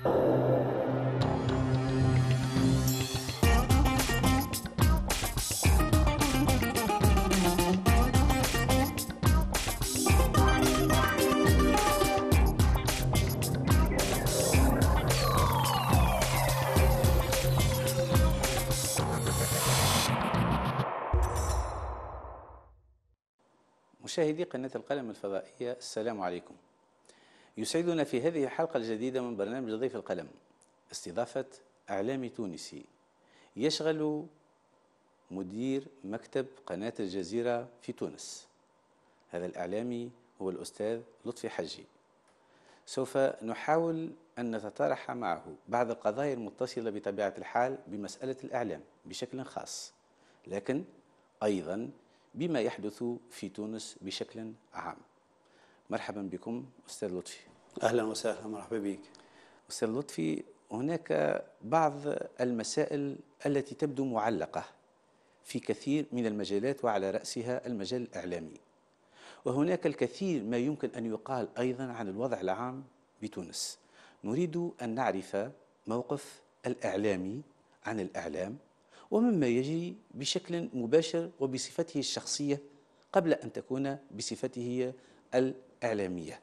مشاهدي قناة القلم الفضائية السلام عليكم يسعدنا في هذه الحلقة الجديدة من برنامج ضيف القلم استضافة إعلامي تونسي يشغل مدير مكتب قناة الجزيرة في تونس هذا الإعلامي هو الأستاذ لطفي حجي سوف نحاول أن نتطرح معه بعض القضايا المتصلة بطبيعة الحال بمسألة الإعلام بشكل خاص لكن أيضا بما يحدث في تونس بشكل عام مرحبا بكم أستاذ لطفي أهلا وسهلا مرحبا بك أستاذ لطفي هناك بعض المسائل التي تبدو معلقة في كثير من المجالات وعلى رأسها المجال الإعلامي وهناك الكثير ما يمكن أن يقال أيضا عن الوضع العام بتونس نريد أن نعرف موقف الإعلامي عن الإعلام ومما يجري بشكل مباشر وبصفته الشخصية قبل أن تكون بصفته إعلامية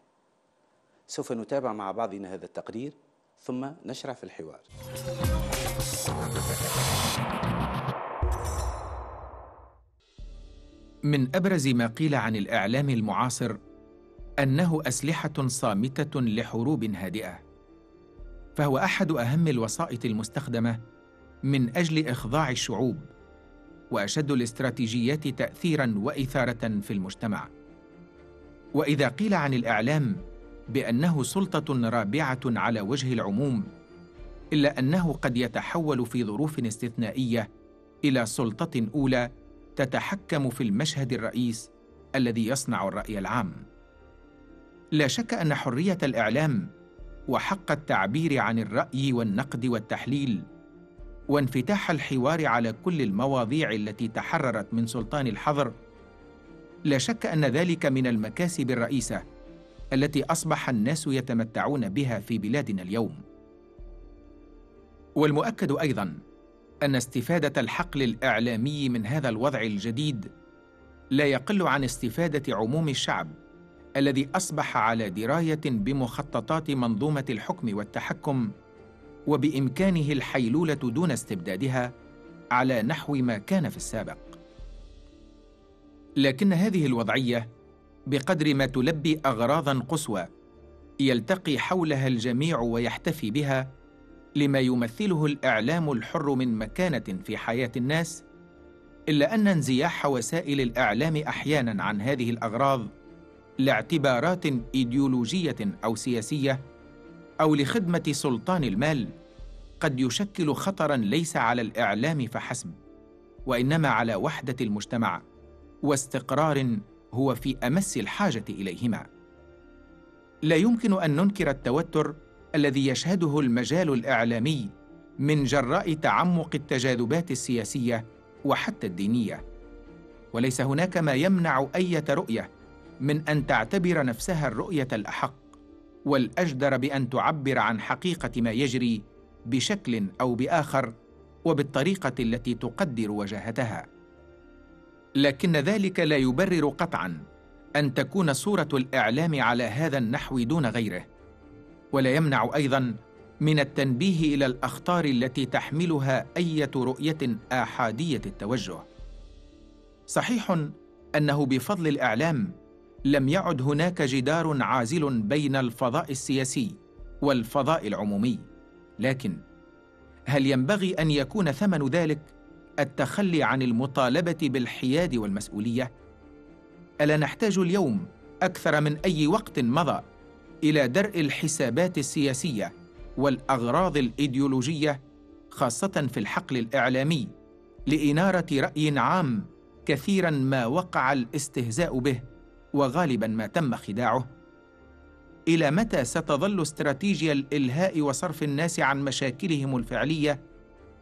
سوف نتابع مع بعضنا هذا التقرير ثم نشرع في الحوار من أبرز ما قيل عن الإعلام المعاصر أنه أسلحة صامتة لحروب هادئة فهو أحد أهم الوسائط المستخدمة من أجل إخضاع الشعوب وأشد الاستراتيجيات تأثيراً وإثارة في المجتمع واذا قيل عن الاعلام بانه سلطه رابعه على وجه العموم الا انه قد يتحول في ظروف استثنائيه الى سلطه اولى تتحكم في المشهد الرئيس الذي يصنع الراي العام لا شك ان حريه الاعلام وحق التعبير عن الراي والنقد والتحليل وانفتاح الحوار على كل المواضيع التي تحررت من سلطان الحظر لا شك ان ذلك من المكاسب الرئيسه التي اصبح الناس يتمتعون بها في بلادنا اليوم والمؤكد ايضا ان استفاده الحقل الاعلامي من هذا الوضع الجديد لا يقل عن استفاده عموم الشعب الذي اصبح على درايه بمخططات منظومه الحكم والتحكم وبامكانه الحيلوله دون استبدادها على نحو ما كان في السابق لكن هذه الوضعيه بقدر ما تلبي اغراضا قصوى يلتقي حولها الجميع ويحتفي بها لما يمثله الاعلام الحر من مكانه في حياه الناس الا ان انزياح وسائل الاعلام احيانا عن هذه الاغراض لاعتبارات ايديولوجيه او سياسيه او لخدمه سلطان المال قد يشكل خطرا ليس على الاعلام فحسب وانما على وحده المجتمع واستقرار هو في امس الحاجه اليهما لا يمكن ان ننكر التوتر الذي يشهده المجال الاعلامي من جراء تعمق التجاذبات السياسيه وحتى الدينيه وليس هناك ما يمنع ايه رؤيه من ان تعتبر نفسها الرؤيه الاحق والاجدر بان تعبر عن حقيقه ما يجري بشكل او باخر وبالطريقه التي تقدر وجاهتها لكن ذلك لا يبرر قطعا ان تكون صوره الاعلام على هذا النحو دون غيره ولا يمنع ايضا من التنبيه الى الاخطار التي تحملها ايه رؤيه احاديه التوجه صحيح انه بفضل الاعلام لم يعد هناك جدار عازل بين الفضاء السياسي والفضاء العمومي لكن هل ينبغي ان يكون ثمن ذلك التخلي عن المطالبه بالحياد والمسؤوليه الا نحتاج اليوم اكثر من اي وقت مضى الى درء الحسابات السياسيه والاغراض الايديولوجيه خاصه في الحقل الاعلامي لاناره راي عام كثيرا ما وقع الاستهزاء به وغالبا ما تم خداعه الى متى ستظل استراتيجيا الالهاء وصرف الناس عن مشاكلهم الفعليه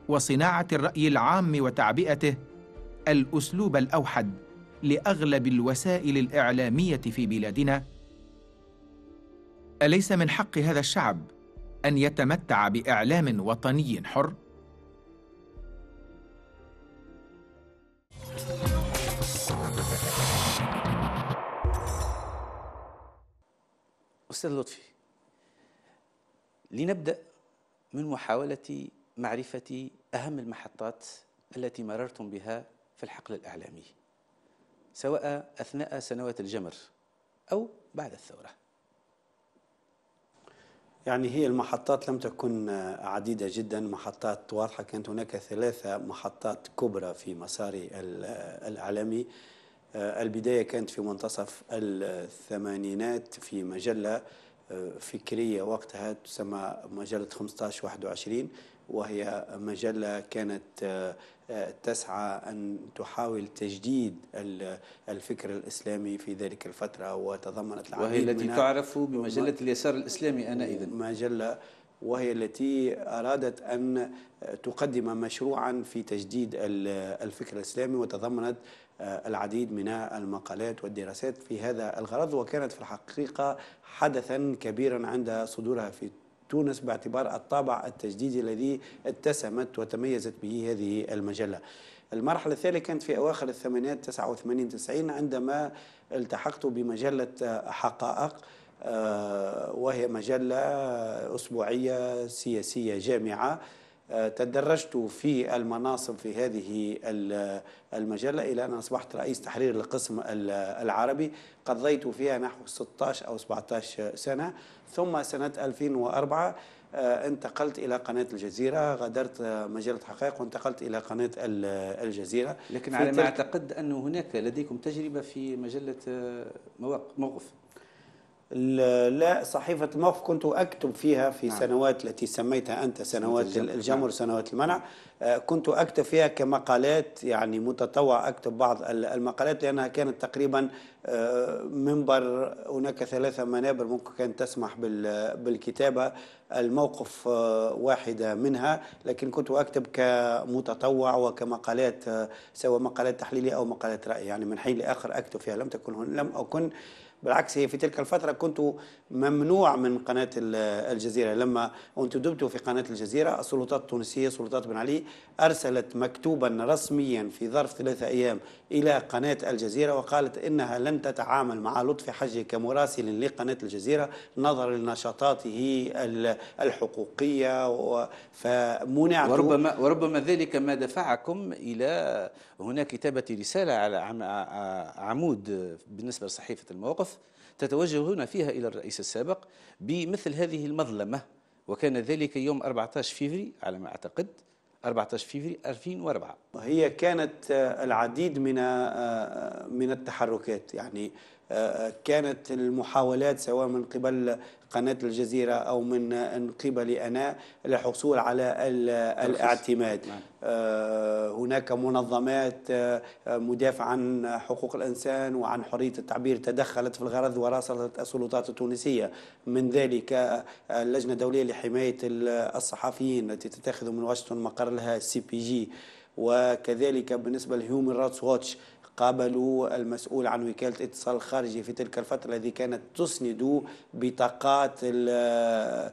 وصناعة الرأي العام وتعبئته الأسلوب الأوحد لأغلب الوسائل الإعلامية في بلادنا أليس من حق هذا الشعب أن يتمتع بإعلام وطني حر؟ أستاذ لطفي لنبدأ من محاولة معرفة أهم المحطات التي مررتم بها في الحقل الإعلامي سواء أثناء سنوات الجمر أو بعد الثورة يعني هي المحطات لم تكن عديدة جدا محطات واضحة كانت هناك ثلاثة محطات كبرى في مساري الإعلامي البداية كانت في منتصف الثمانينات في مجلة فكرية وقتها تسمى مجلة 1521 وهي مجلة كانت آه، آه، تسعى أن تحاول تجديد الفكر الإسلامي في ذلك الفترة وتضمنت العديد وهي التي تعرف بمجلة اليسار الإسلامي إذن مجلة وهي التي أرادت أن تقدم مشروعا في تجديد الفكر الإسلامي وتضمنت آه، العديد من المقالات والدراسات في هذا الغرض وكانت في الحقيقة حدثا كبيرا عند صدورها في تونس باعتبار الطابع التجديدي الذي اتسمت وتميزت به هذه المجلة المرحلة الثانية كانت في أواخر الثمانينات 89 90 عندما التحقت بمجلة حقائق آه، وهي مجلة أسبوعية سياسية جامعة آه، تدرجت في المناصب في هذه المجلة إلى أن أصبحت رئيس تحرير القسم العربي قضيت فيها نحو 16 أو 17 سنة ثم سنة 2004 آه، انتقلت إلى قناة الجزيرة غادرت مجلة حقائق وانتقلت إلى قناة الجزيرة لكن على ما أعتقد أن هناك لديكم تجربة في مجلة آه، موقف لا صحيفة موقف كنت أكتب فيها في نعم. سنوات التي سميتها أنت سنوات الجمر نعم. سنوات المنع آه، كنت أكتب فيها كمقالات يعني متطوع أكتب بعض المقالات لأنها كانت تقريبا آه، منبر هناك ثلاثة منابر ممكن كانت تسمح بالكتابة الموقف آه، واحدة منها لكن كنت أكتب كمتطوع وكمقالات سواء مقالات تحليلية أو مقالات رأي يعني من حين لآخر أكتب فيها لم تكن لم أكن بالعكس هي في تلك الفترة كنت ممنوع من قناة الجزيرة لما انتدبت في قناة الجزيرة السلطات التونسية سلطات بن علي أرسلت مكتوبا رسميا في ظرف ثلاثة أيام إلى قناة الجزيرة وقالت إنها لن تتعامل مع لطفي حجي كمراسل لقناة الجزيرة نظرا لنشاطاته الحقوقية فمنعت وربما, وربما ذلك ما دفعكم إلى هنا كتابة رسالة على عمود بالنسبة لصحيفة المواقف تتوجهون فيها إلى الرئيس السابق بمثل هذه المظلمة وكان ذلك يوم 14 فيفري على ما أعتقد 14 فيفري 2004 هي كانت العديد من من التحركات يعني كانت المحاولات سواء من قبل قناة الجزيرة أو من قبل أنا للحصول على الاعتماد نعم. آه، هناك منظمات آه، مدافعة عن حقوق الإنسان وعن حرية التعبير تدخلت في الغرض وراسلت السلطات التونسية من ذلك آه، اللجنة الدولية لحماية الصحفيين التي تتخذ من واشنطن مقر لها السي بي جي وكذلك بالنسبة لهيومن راتس واتش قابلوا المسؤول عن وكالة اتصال خارجي في تلك الفترة الذي كانت تسند بطاقات آه،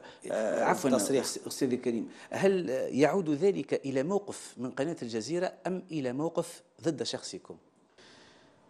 عفوا التصريح أستاذ الكريم هل يعود ذلك إلى موقف من قناة الجزيرة أم إلى موقف ضد شخصكم؟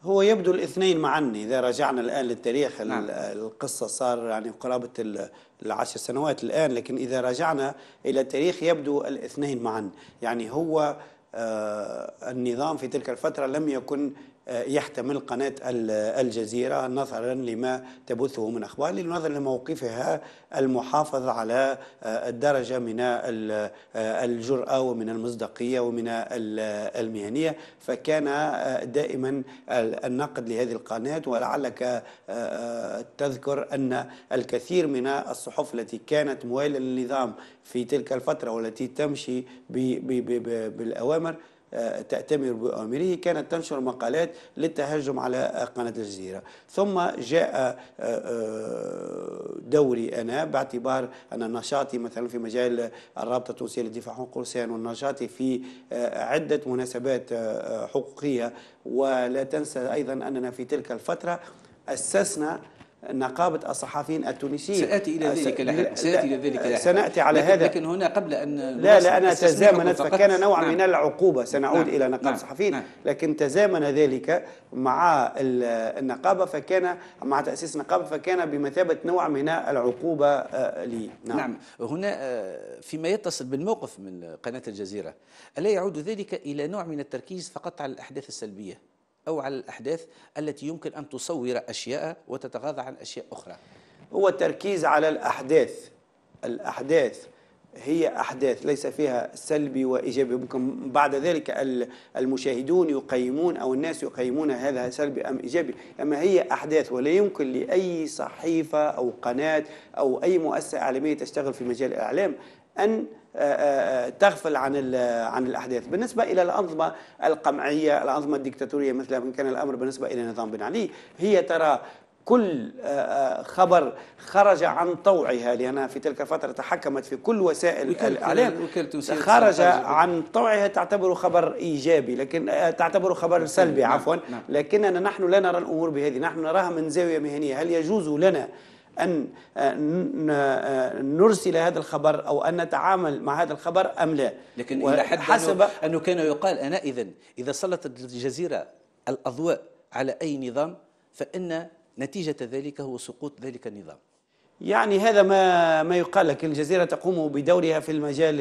هو يبدو الاثنين معا إذا رجعنا الآن للتاريخ نعم. القصة صار يعني قرابة العشر سنوات الآن لكن إذا رجعنا إلى التاريخ يبدو الاثنين معا يعني هو آه، النظام في تلك الفترة لم يكن يحتمل قناة الجزيرة نظرا لما تبثه من أخبار نظرا لموقفها المحافظ على آه، الدرجة من آه، الجرأة ومن المصداقية ومن المهنية فكان آه، دائما النقد لهذه القناة ولعلك تذكر أن الكثير من الصحف التي كانت موالية للنظام في تلك الفترة والتي تمشي بالأوامر تأتمر بأمره كانت تنشر مقالات للتهجم على قناة الجزيرة ثم جاء آه، آه، دوري أنا باعتبار أن نشاطي مثلا في مجال الرابطة التونسية للدفاع عن قرصان ونشاطي في آه، عدة مناسبات حقوقية ولا تنسى أيضا أننا في تلك الفترة أسسنا نقابة الصحفيين التونسيين سأتي إلى ذلك لا سأتي إلى ذلك لا سنأتي على لكن هذا لكن هنا قبل أن لا لا أنا تزامنت فكان نوع نعم من العقوبة سنعود نعم إلى نقابة نعم الصحفيين نعم لكن تزامن ذلك مع النقابة فكان مع تأسيس النقابة فكان بمثابة نوع من العقوبة آه، لي نعم, نعم هنا آه، فيما يتصل بالموقف من قناة الجزيرة ألا يعود ذلك إلى نوع من التركيز فقط على الأحداث السلبية أو على الأحداث التي يمكن أن تصور أشياء وتتغاضى عن أشياء أخرى هو التركيز على الأحداث الأحداث هي أحداث ليس فيها سلبي وإيجابي ممكن بعد ذلك المشاهدون يقيمون أو الناس يقيمون هذا سلبي أم إيجابي أما هي أحداث ولا يمكن لأي صحيفة أو قناة أو أي مؤسسة إعلامية تشتغل في مجال الإعلام أن آه، آه، آه، تغفل عن عن الاحداث بالنسبه الى الانظمه القمعيه الانظمه الدكتاتوريه مثل ما كان الامر بالنسبه الى نظام بن علي هي ترى كل خبر خرج عن طوعها لأنها في تلك الفترة تحكمت في كل وسائل الإعلام خرج عن طوعها تعتبره خبر إيجابي لكن تعتبره خبر نعم، سلبي نعم، عفوا نعم. لكننا نحن لا نرى الأمور بهذه نحن نراها من زاوية مهنية هل يجوز لنا أن آه، آه، نرسل هذا الخبر أو أن نتعامل مع هذا الخبر أم لا لكن إلى حد حسب أنه, أنه كان يقال أنا إذن إذا سلطت الجزيرة الأضواء على أي نظام فإن نتيجة ذلك هو سقوط ذلك النظام يعني هذا ما ما يقال لك الجزيره تقوم بدورها في المجال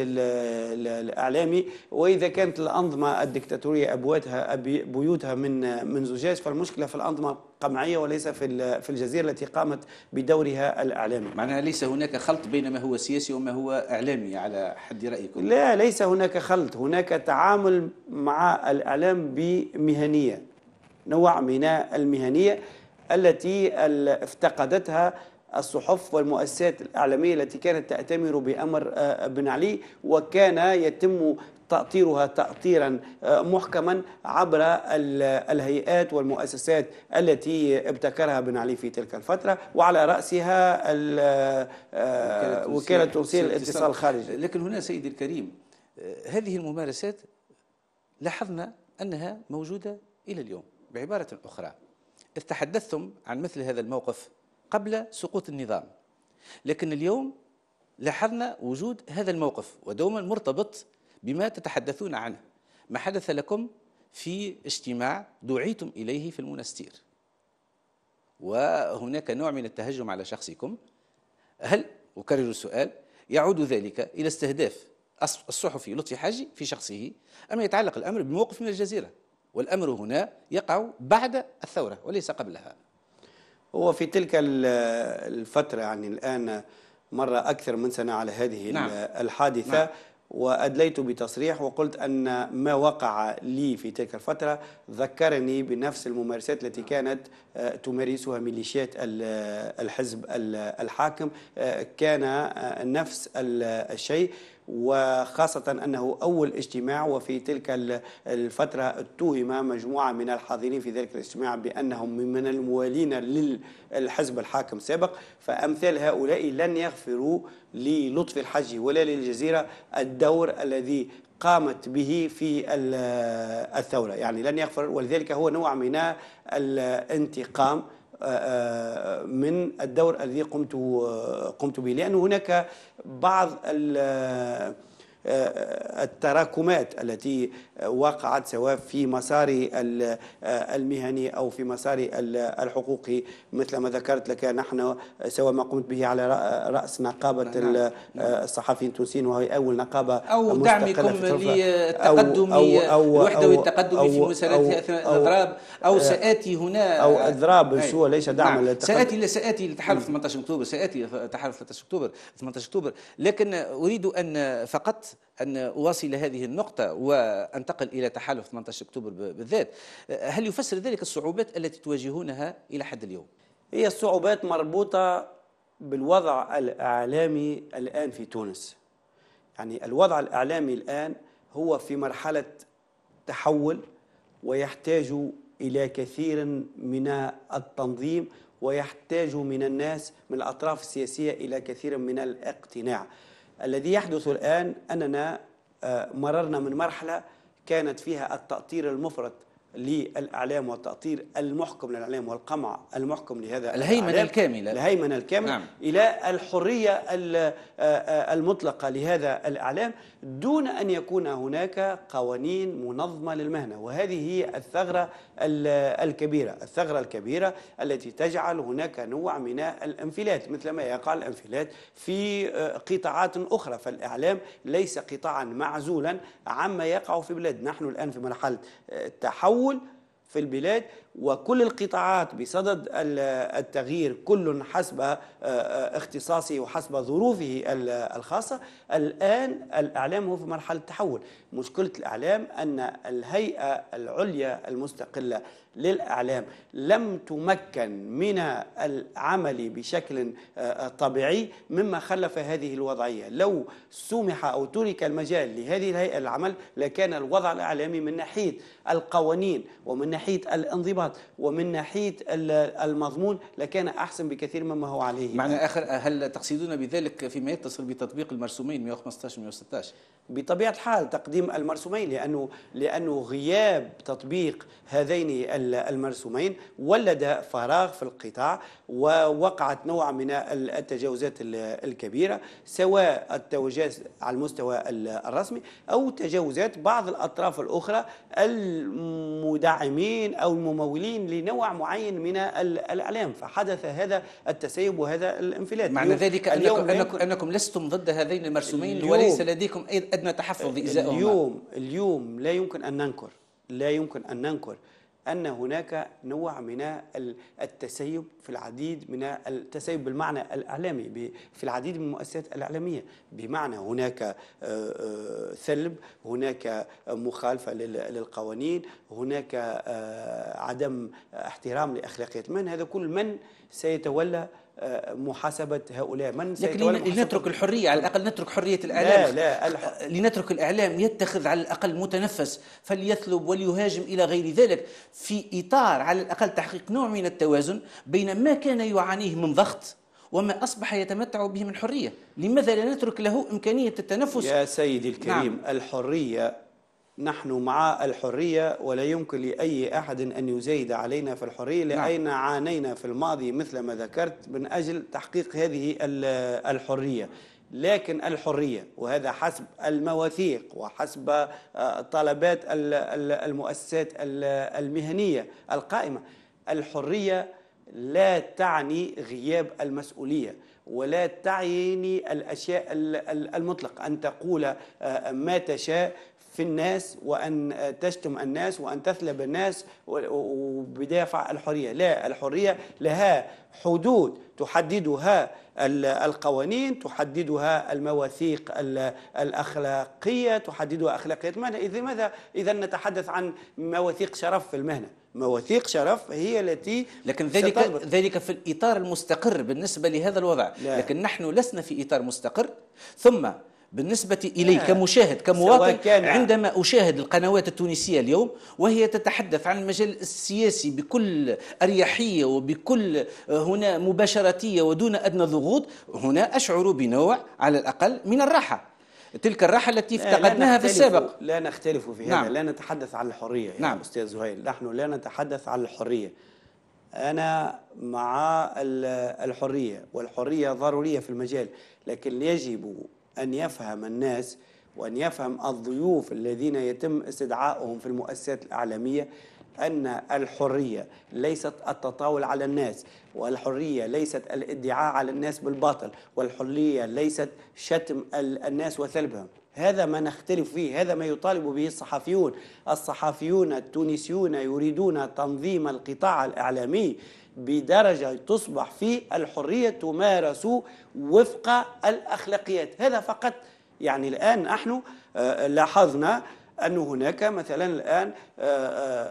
الاعلامي واذا كانت الانظمه الدكتاتوريه ابواتها بيوتها من من زجاج فالمشكله في الانظمه القمعيه وليس في في الجزيره التي قامت بدورها الاعلامي. معناها ليس هناك خلط بين ما هو سياسي وما هو اعلامي على حد رايكم؟ لا ليس هناك خلط، هناك تعامل مع الاعلام بمهنيه نوع من المهنيه التي افتقدتها الصحف والمؤسسات الإعلامية التي كانت تأتمر بأمر آه، بن علي وكان يتم تأطيرها تأطيرا آه، محكما عبر الهيئات والمؤسسات التي ابتكرها بن علي في تلك الفترة وعلى رأسها آه، وكالة توصيل الاتصال الخارجي لكن هنا سيدي الكريم هذه الممارسات لاحظنا أنها موجودة إلى اليوم بعبارة أخرى إذ تحدثتم عن مثل هذا الموقف قبل سقوط النظام لكن اليوم لاحظنا وجود هذا الموقف ودوما مرتبط بما تتحدثون عنه ما حدث لكم في اجتماع دعيتم إليه في المنستير وهناك نوع من التهجم على شخصكم هل أكرر السؤال يعود ذلك إلى استهداف الصحفي لطفي حاجي في شخصه أم يتعلق الأمر بموقف من الجزيرة والأمر هنا يقع بعد الثورة وليس قبلها هو في تلك الفترة يعني الآن مر أكثر من سنة على هذه نعم. الحادثة نعم. وأدليت بتصريح وقلت أن ما وقع لي في تلك الفترة ذكرني بنفس الممارسات التي كانت تمارسها ميليشيات الحزب الحاكم آه، كان آه، نفس الشيء وخاصة أنه أول اجتماع وفي تلك الفترة اتهم مجموعة من الحاضرين في ذلك الاجتماع بأنهم من الموالين للحزب الحاكم سابق فأمثال هؤلاء لن يغفروا للطف الحجي ولا للجزيرة الدور الذي قامت به في الثورة يعني لن يغفر ولذلك هو نوع من الانتقام آه، آه، من الدور الذي قمت آه، قمت به لأن هناك بعض التراكمات التي وقعت سواء في مساري المهني أو في مساري الحقوقي مثل ما ذكرت لك نحن سواء ما قمت به على رأس نقابة نعم، نعم. الصحفيين التونسيين وهي أول نقابة أو دعمكم للتقدم الوحدوي التقدمي في مسألة أثناء الأضراب أو أه، سآتي هنا أو أضراب هو ليس دعم نعم. للتقدم سآتي سآتي لتحالف 18 أكتوبر سآتي تحالف 18 أكتوبر 18 أكتوبر لكن أريد أن فقط أن أواصل هذه النقطة وأنتقل إلى تحالف 18 أكتوبر بالذات أه، هل يفسر ذلك الصعوبات التي تواجهونها إلى حد اليوم؟ هي الصعوبات مربوطة بالوضع الإعلامي الآن في تونس يعني الوضع الإعلامي الآن هو في مرحلة تحول ويحتاج إلى كثير من التنظيم ويحتاج من الناس من الأطراف السياسية إلى كثير من الاقتناع الذي يحدث الآن أننا آه، مررنا من مرحلة كانت فيها التأطير المفرط للإعلام والتأطير المحكم للإعلام والقمع المحكم لهذا الهيمنة الكاملة الهيمنة الكاملة نعم. إلى الحرية المطلقة لهذا الإعلام دون أن يكون هناك قوانين منظمة للمهنة وهذه هي الثغرة الكبيرة الثغرة الكبيرة التي تجعل هناك نوع من الانفلات مثل ما يقع الانفلات في قطاعات أخرى فالإعلام ليس قطاعا معزولا عما يقع في بلاد نحن الآن في مرحلة تحول التحول في البلاد وكل القطاعات بصدد التغيير كل حسب آه، آه، اختصاصه وحسب ظروفه الخاصة الآن الإعلام هو في مرحلة تحول مشكلة الإعلام أن الهيئة العليا المستقلة للإعلام لم تمكن من العمل بشكل آه، طبيعي مما خلف هذه الوضعية لو سمح أو ترك المجال لهذه الهيئة العمل لكان الوضع الإعلامي من ناحية القوانين ومن ناحية الانضباط طبعا ومن ناحيه المضمون لكان احسن بكثير مما هو عليه معنى اخر هل تقصدون بذلك فيما يتصل بتطبيق المرسومين 115 116 بطبيعه الحال تقديم المرسومين لانه لانه غياب تطبيق هذين المرسومين ولد فراغ في القطاع ووقعت نوع من التجاوزات الكبيره سواء التجاوزات على المستوى الرسمي او تجاوزات بعض الاطراف الاخرى المدعمين او الممولين متحولين لنوع معين من الاعلام فحدث هذا التسيب وهذا الانفلات معنى ذلك اليوم أنكم, انكم لستم ضد هذين المرسومين وليس لديكم ادنى تحفظ ازاءهم اليوم اليوم لا يمكن ان ننكر لا يمكن ان ننكر أن هناك نوع من التسيب في العديد من التسيب بالمعنى الإعلامي في العديد من المؤسسات الإعلامية بمعنى هناك ثلب آه، آه، هناك مخالفة للقوانين هناك آه، عدم احترام لأخلاقيات من هذا كل من سيتولى محاسبه هؤلاء من لكن لنترك الحريه على الاقل نترك حريه الاعلام لا لا أه، لنترك الاعلام يتخذ على الاقل متنفس فليثلب وليهاجم الى غير ذلك في اطار على الاقل تحقيق نوع من التوازن بين ما كان يعانيه من ضغط وما أصبح يتمتع به من حرية لماذا لا نترك له إمكانية التنفس يا سيدي نعم. الكريم نعم. الحرية نحن مع الحرية ولا يمكن لأي أحد أن يزايد علينا في الحرية نعم. لأين نعم. عانينا في الماضي مثل ما ذكرت من أجل تحقيق هذه الحرية لكن الحرية وهذا حسب المواثيق وحسب آه، طلبات المؤسسات المهنية القائمة الحرية لا تعني غياب المسؤوليه ولا تعني الأشياء المطلق أن تقول آه، ما تشاء في الناس وأن تشتم الناس وأن تثلب الناس وبدافع الحرية لا الحرية لها حدود تحددها القوانين تحددها المواثيق الأخلاقية تحددها أخلاقية المهنة إذا ماذا إذا نتحدث عن مواثيق شرف في المهنة مواثيق شرف هي التي لكن ذلك ستضبط. ذلك في الاطار المستقر بالنسبه لهذا الوضع لا. لكن نحن لسنا في اطار مستقر ثم بالنسبة آه. إلي آه. كمشاهد كمواطن كان عندما أشاهد القنوات التونسية اليوم وهي تتحدث عن المجال السياسي بكل أريحية وبكل آه، هنا مباشرتية ودون أدنى ضغوط هنا أشعر بنوع على الأقل من الراحة تلك الراحة التي افتقدناها في السابق لا نختلف في هذا نعم. لا نتحدث عن الحرية يعني نعم أستاذ زهير نحن لا نتحدث عن الحرية أنا مع الحرية والحرية ضرورية في المجال لكن يجب أن يفهم الناس وأن يفهم الضيوف الذين يتم استدعائهم في المؤسسات الإعلامية أن الحرية ليست التطاول على الناس والحرية ليست الادعاء على الناس بالباطل والحرية ليست شتم الناس وثلبهم هذا ما نختلف فيه هذا ما يطالب به الصحفيون الصحفيون التونسيون يريدون تنظيم القطاع الإعلامي بدرجة تصبح في الحرية تمارس وفق الأخلاقيات هذا فقط يعني الآن نحن آه، لاحظنا أن هناك مثلا الآن آه،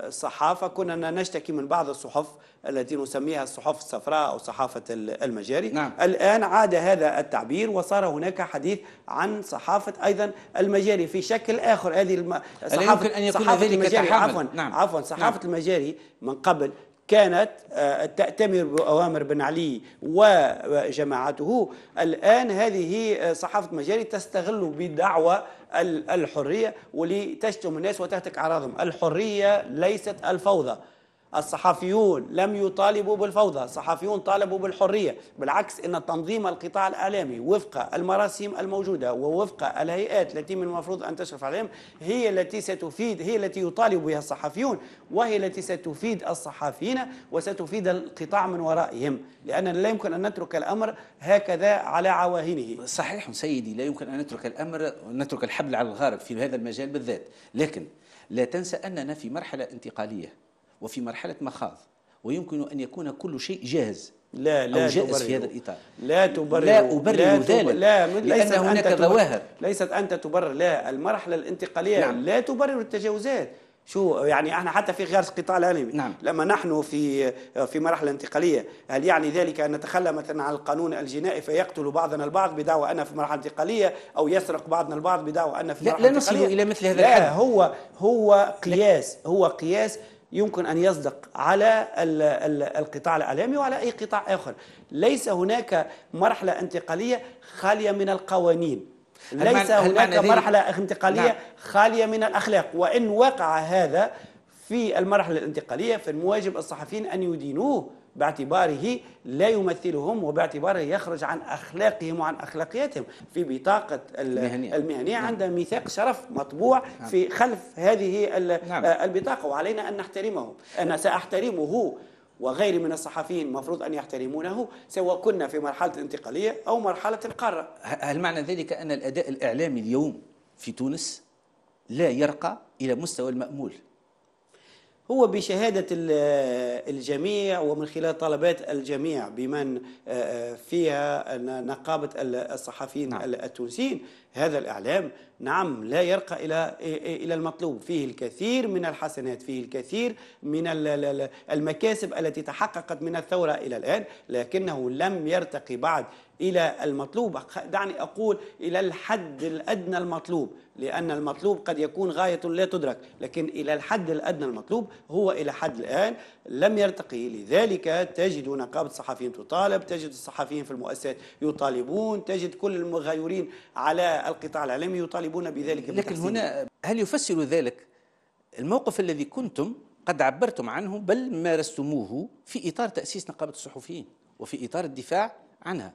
آه، صحافة كنا نشتكي من بعض الصحف التي نسميها الصحف الصفراء أو صحافة المجاري نعم. الآن عاد هذا التعبير وصار هناك حديث عن صحافة أيضا المجاري في شكل آخر هذه الم... صحافة, يمكن أن يكون صحافة ذلك المجاري عفوا نعم. عفوا صحافة نعم. المجاري من قبل كانت آه، تأتمر بأوامر بن علي وجماعته الآن هذه آه، صحافة مجاري تستغل بدعوى الحرية ولتشتم الناس وتهتك أعراضهم الحرية ليست الفوضى الصحفيون لم يطالبوا بالفوضى الصحفيون طالبوا بالحرية بالعكس أن تنظيم القطاع الإعلامي وفق المراسيم الموجودة ووفق الهيئات التي من المفروض أن تشرف عليهم هي التي ستفيد هي التي يطالب بها الصحفيون وهي التي ستفيد الصحفيين وستفيد القطاع من ورائهم لأننا لا يمكن أن نترك الأمر هكذا على عواهنه صحيح سيدي لا يمكن أن نترك الأمر نترك الحبل على الغارب في هذا المجال بالذات لكن لا تنسى أننا في مرحلة انتقالية وفي مرحلة مخاض ويمكن أن يكون كل شيء جاهز لا لا أو جائز في هذا الإطار لا تبرر لا أبرر لا ذلك لا لأن ليست هناك أنت ظواهر ليست أنت تبرر لا المرحلة الانتقالية نعم. لا تبرر التجاوزات شو يعني احنا حتى في غرس قطاع الانمي نعم. لما نحن في في مرحله انتقاليه هل يعني ذلك ان نتخلى مثلا عن القانون الجنائي فيقتل بعضنا البعض بدعوى ان في مرحله انتقاليه او يسرق بعضنا البعض بدعوى ان في لا مرحله لا انتقاليه لا نصل الى مثل هذا لا الحد. هو هو قياس هو قياس يمكن أن يصدق على القطاع الإعلامي وعلى أي قطاع آخر ليس هناك مرحلة انتقالية خالية من القوانين ليس هناك مرحلة انتقالية نعم. خالية من الأخلاق وإن وقع هذا في المرحلة الانتقالية فالواجب الصحفيين أن يدينوه باعتباره لا يمثلهم وباعتباره يخرج عن أخلاقهم وعن اخلاقياتهم في بطاقة المهنية, المهنية نعم. عند ميثاق شرف مطبوع نعم. في خلف هذه نعم. آه، البطاقة وعلينا أن نحترمه أنا سأحترمه وغيري من الصحفيين المفروض أن يحترمونه سواء كنا في مرحلة الانتقالية أو مرحلة القارة هل معنى ذلك أن الأداء الإعلامي اليوم في تونس لا يرقى إلى مستوى المأمول هو بشهادة الجميع ومن خلال طلبات الجميع بمن آه، آه، فيها نقابة الصحفيين نعم. التونسيين هذا الإعلام نعم لا يرقى إلى إلى المطلوب فيه الكثير من الحسنات فيه الكثير من المكاسب التي تحققت من الثورة إلى الآن لكنه لم يرتقي بعد إلى المطلوب دعني أقول إلى الحد الأدنى المطلوب لأن المطلوب قد يكون غاية لا تدرك لكن إلى الحد الأدنى المطلوب هو إلى حد الآن لم يرتقي لذلك تجد نقابة الصحفيين تطالب تجد الصحفيين في المؤسسات يطالبون تجد كل المغايرين على القطاع الإعلامي يطالبون بذلك لكن هنا هل يفسر ذلك الموقف الذي كنتم قد عبرتم عنه بل مارستموه في إطار تأسيس نقابة الصحفيين وفي إطار الدفاع عنها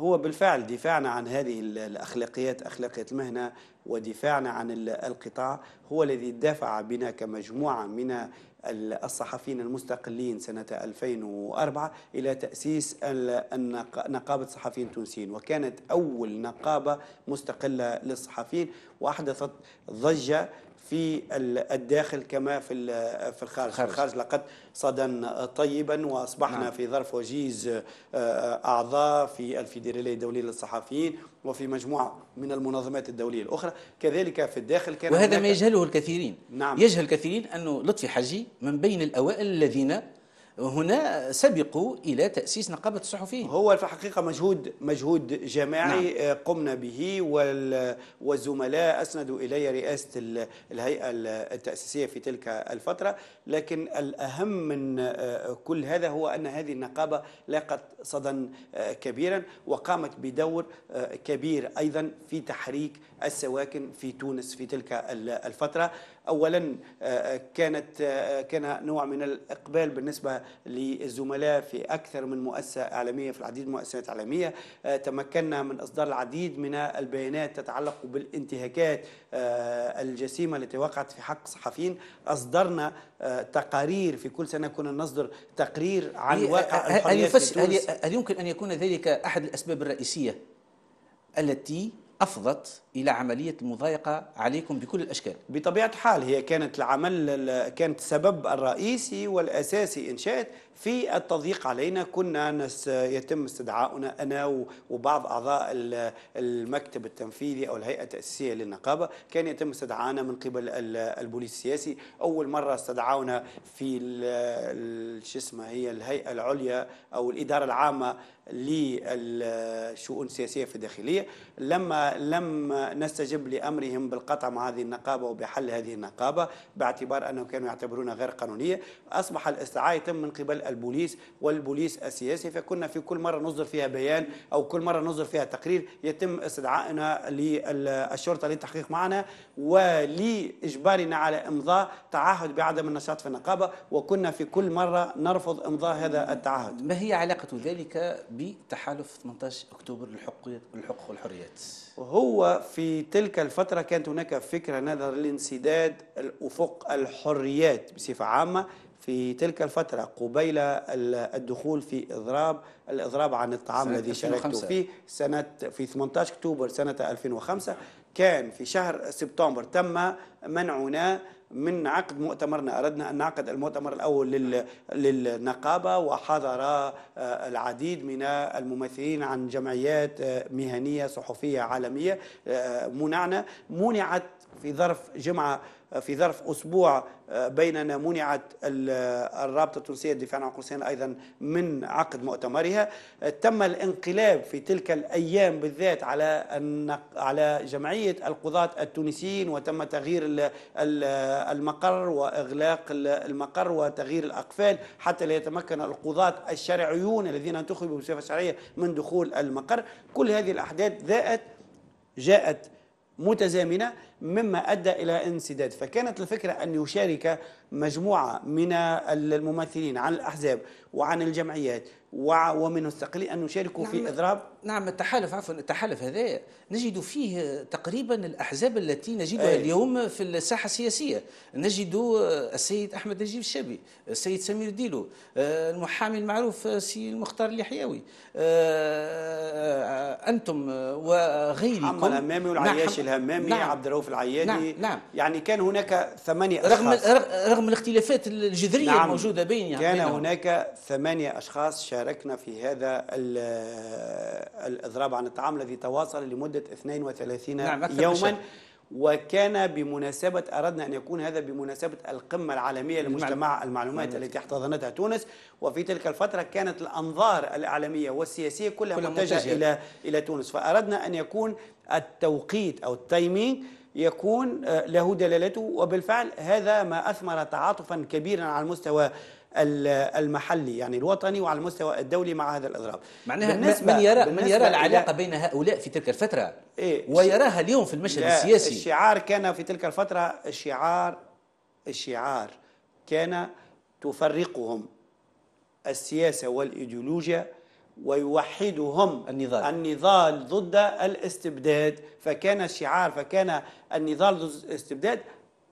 هو بالفعل دفاعنا عن هذه الاخلاقيات اخلاقيه المهنه ودفاعنا عن القطاع هو الذي دفع بنا كمجموعه من الصحفيين المستقلين سنة 2004 إلى تأسيس نقابة صحفيين تونسيين وكانت أول نقابة مستقلة للصحفيين وأحدثت ضجة في الداخل كما في في الخارج خارج. الخارج لقد صدى طيبا واصبحنا نعم. في ظرف وجيز آه، آه، اعضاء في الفيدراليه الدوليه للصحفيين وفي مجموعه من المنظمات الدوليه الاخرى كذلك في الداخل كان وهذا ما يجهله الكثيرين نعم. يجهل الكثيرين انه لطفي حجي من بين الاوائل الذين هنا سبقوا إلى تأسيس نقابة الصحفيين هو في الحقيقة مجهود مجهود جماعي نعم. آه، قمنا به والزملاء أسندوا إلي رئاسة الهيئة التأسيسية في تلك الفترة لكن الأهم من آه، كل هذا هو أن هذه النقابة لاقت صدى آه، كبيرا وقامت بدور كبير أيضا في تحريك السواكن في تونس في تلك الفترة اولا آه، آه، كانت آه، كان نوع من الاقبال بالنسبه للزملاء في اكثر من مؤسسه اعلاميه في العديد من المؤسسات الاعلاميه تمكنا من اصدار العديد من البيانات تتعلق بالانتهاكات الجسيمه التي وقعت في حق صحفيين اصدرنا تقارير في كل سنه كنا نصدر تقرير عن واقع هل, هل, هل يمكن ان يكون ذلك احد الاسباب الرئيسيه التي افضت الى عمليه المضايقه عليكم بكل الاشكال. بطبيعه الحال هي كانت العمل كانت السبب الرئيسي والاساسي انشاء في التضييق علينا كنا يتم استدعاؤنا أنا وبعض أعضاء المكتب التنفيذي أو الهيئة التأسيسية للنقابة كان يتم استدعانا من قبل البوليس السياسي أول مرة استدعاونا في شو اسمه هي الهيئة العليا أو الإدارة العامة للشؤون السياسيه في الداخليه لما لم نستجب لامرهم بالقطع مع هذه النقابه وبحل هذه النقابه باعتبار انهم كانوا يعتبرونها غير قانونيه اصبح الاستدعاء يتم من قبل البوليس والبوليس السياسي فكنا في كل مرة نصدر فيها بيان أو كل مرة نصدر فيها تقرير يتم استدعائنا للشرطة للتحقيق معنا ولإجبارنا على إمضاء تعهد بعدم النشاط في النقابة وكنا في كل مرة نرفض إمضاء هذا التعهد ما هي علاقة ذلك بتحالف 18 أكتوبر للحقوق والحريات؟ هو في تلك الفترة كانت هناك فكرة نظر لانسداد الأفق الحريات بصفة عامة في تلك الفترة قبيل الدخول في إضراب الإضراب عن الطعام الذي شاركت فيه سنة في 18 أكتوبر سنة 2005 كان في شهر سبتمبر تم منعنا من عقد مؤتمرنا أردنا أن نعقد المؤتمر الأول للنقابة وحضر آه، العديد من الممثلين عن جمعيات آه، مهنية صحفية عالمية آه، منعنا منعت في ظرف جمعة في ظرف أسبوع آه، بيننا منعت آه، الرابطة التونسية للدفاع عن قوسين أيضا من عقد مؤتمرها آه، تم الانقلاب في تلك الأيام بالذات على على جمعية القضاة التونسيين وتم تغيير المقر وإغلاق المقر وتغيير الأقفال حتى لا يتمكن القضاة الشرعيون الذين انتخبوا بصفة شرعية من دخول المقر كل هذه الأحداث ذاءت جاءت متزامنة مما أدى إلى انسداد فكانت الفكرة أن يشارك مجموعة من الممثلين عن الأحزاب وعن الجمعيات ومن مستقلي أن يشاركوا نعم في إضراب نعم التحالف عفوا التحالف هذا نجد فيه تقريبا الأحزاب التي نجدها أي. اليوم في الساحة السياسية نجد السيد أحمد نجيب الشابي السيد سمير ديلو المحامي المعروف السي المختار اليحيوي آه، آه، آه، أنتم وغيركم محمد الهمامي والعياش نعم، الهمامي نعم. عبد الرؤوف العيادي نعم نعم يعني كان هناك ثمانية أشخاص رغم رغم الاختلافات الجذرية نعم الموجودة بين يعني كان بينهم. هناك ثمانية أشخاص شاركنا في هذا الإضراب عن الطعام الذي تواصل لمدة 32 نعم يوما وكان بمناسبة أردنا أن يكون هذا بمناسبة القمة العالمية لمجتمع المعلومات التي احتضنتها تونس وفي تلك الفترة كانت الأنظار الإعلامية والسياسية كلها كل متجهة إلى إلى تونس فأردنا أن يكون التوقيت أو التايمينج يكون آه، له دلالته وبالفعل هذا ما أثمر تعاطفا كبيرا على المستوى المحلي يعني الوطني وعلى المستوى الدولي مع هذا الاضراب معناها من يرى من يرى العلاقه بين هؤلاء في تلك الفتره إيه ويراها اليوم في المشهد السياسي الشعار كان في تلك الفتره الشعار الشعار كان تفرقهم السياسه والايديولوجيا ويوحدهم النضال النضال ضد الاستبداد فكان الشعار فكان النضال ضد الاستبداد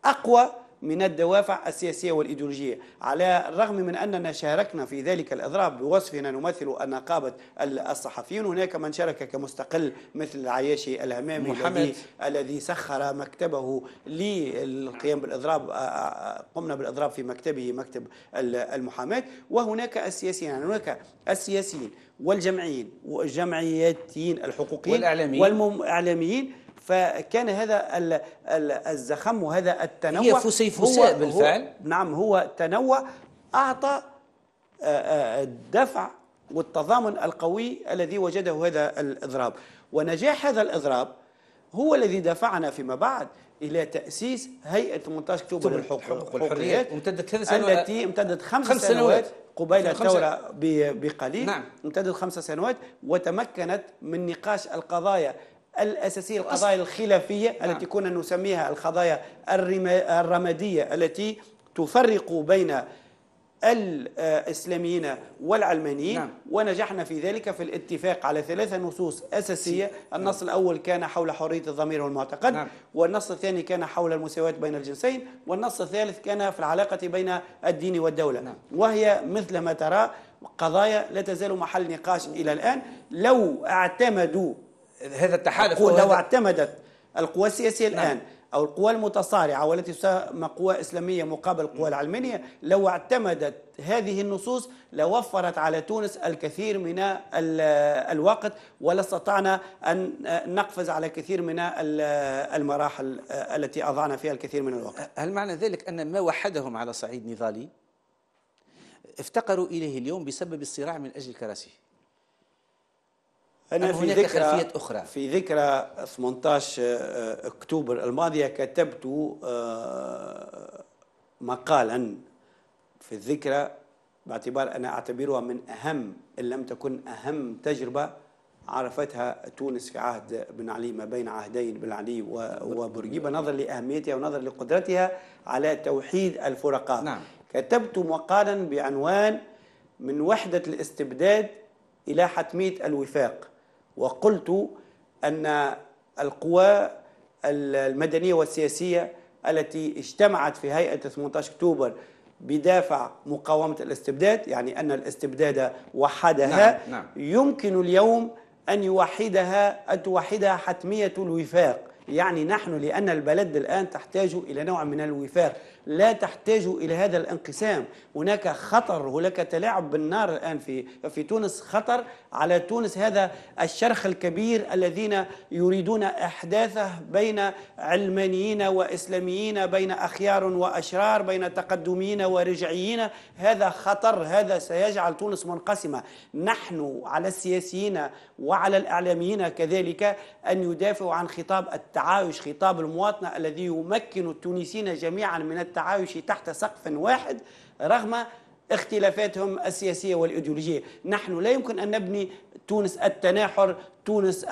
اقوى من الدوافع السياسية والإيديولوجية على الرغم من أننا شاركنا في ذلك الإضراب بوصفنا نمثل النقابة الصحفيين هناك من شارك كمستقل مثل العياشي الهمامي الذي الذي سخر مكتبه للقيام بالإضراب آه، آه، قمنا بالإضراب في مكتبه مكتب المحاماة وهناك السياسيين يعني هناك السياسيين والجمعيين والجمعياتين الحقوقيين والإعلاميين والإعلاميين فكان هذا الزخم وهذا التنوع هي فسيفساء هو بالفعل هو نعم هو تنوع أعطى آه، آه، الدفع والتضامن القوي الذي وجده هذا الإضراب ونجاح هذا الإضراب هو الذي دفعنا فيما بعد الى تاسيس هيئه 18 اكتوبر الحقوق والحريات امتدت ثلاث سنوات التي امتدت خمس, خمس سنوات, سنوات قبيل الثوره بقليل نعم. امتدت خمس سنوات وتمكنت من نقاش القضايا الأساسية القضايا الخلافية نعم. التي كنا نسميها القضايا الرمادية التي تفرق بين الإسلاميين والعلمانيين نعم. ونجحنا في ذلك في الاتفاق على ثلاثة نصوص أساسية النص نعم. الأول كان حول حرية الضمير والمعتقد نعم. والنص الثاني كان حول المساواة بين الجنسين والنص الثالث كان في العلاقة بين الدين والدولة نعم. وهي مثل ما ترى قضايا لا تزال محل نقاش إلى الآن لو اعتمدوا هذا التحالف لو اعتمدت القوى السياسية نعم. الآن أو القوى المتصارعة والتي تسمى قوى إسلامية مقابل القوى العلمانية لو اعتمدت هذه النصوص لوفرت على تونس الكثير من الوقت ولاستطعنا أن نقفز على كثير من المراحل التي أضعنا فيها الكثير من الوقت هل معنى ذلك أن ما وحدهم على صعيد نضالي افتقروا إليه اليوم بسبب الصراع من أجل كراسيه أنا في هناك ذكرى خلفية أخرى في ذكرى 18 آه، أكتوبر الماضية كتبت آه، مقالا في الذكرى باعتبار أنا أعتبرها من أهم إن لم تكن أهم تجربة عرفتها تونس في عهد بن علي ما بين عهدين بن علي وبرجيبة نظرا لأهميتها ونظرا لقدرتها على توحيد الفرقاء نعم. كتبت مقالا بعنوان من وحدة الاستبداد إلى حتمية الوفاق وقلت أن القوى المدنية والسياسية التي اجتمعت في هيئة 18 أكتوبر بدافع مقاومة الاستبداد يعني أن الاستبداد وحدها نعم. نعم. يمكن اليوم أن يوحدها أن توحدها حتمية الوفاق يعني نحن لأن البلد الآن تحتاج إلى نوع من الوفاق لا تحتاج إلى هذا الانقسام هناك خطر هناك تلاعب بالنار الآن في, في تونس خطر على تونس هذا الشرخ الكبير الذين يريدون إحداثه بين علمانيين وإسلاميين بين أخيار وأشرار بين تقدميين ورجعيين هذا خطر هذا سيجعل تونس منقسمة نحن على السياسيين وعلى الإعلاميين كذلك أن يدافعوا عن خطاب التعايش خطاب المواطنة الذي يمكن التونسيين جميعا من التعايش التعايش تحت سقف واحد رغم اختلافاتهم السياسية والإيديولوجية نحن لا يمكن أن نبني تونس التناحر تونس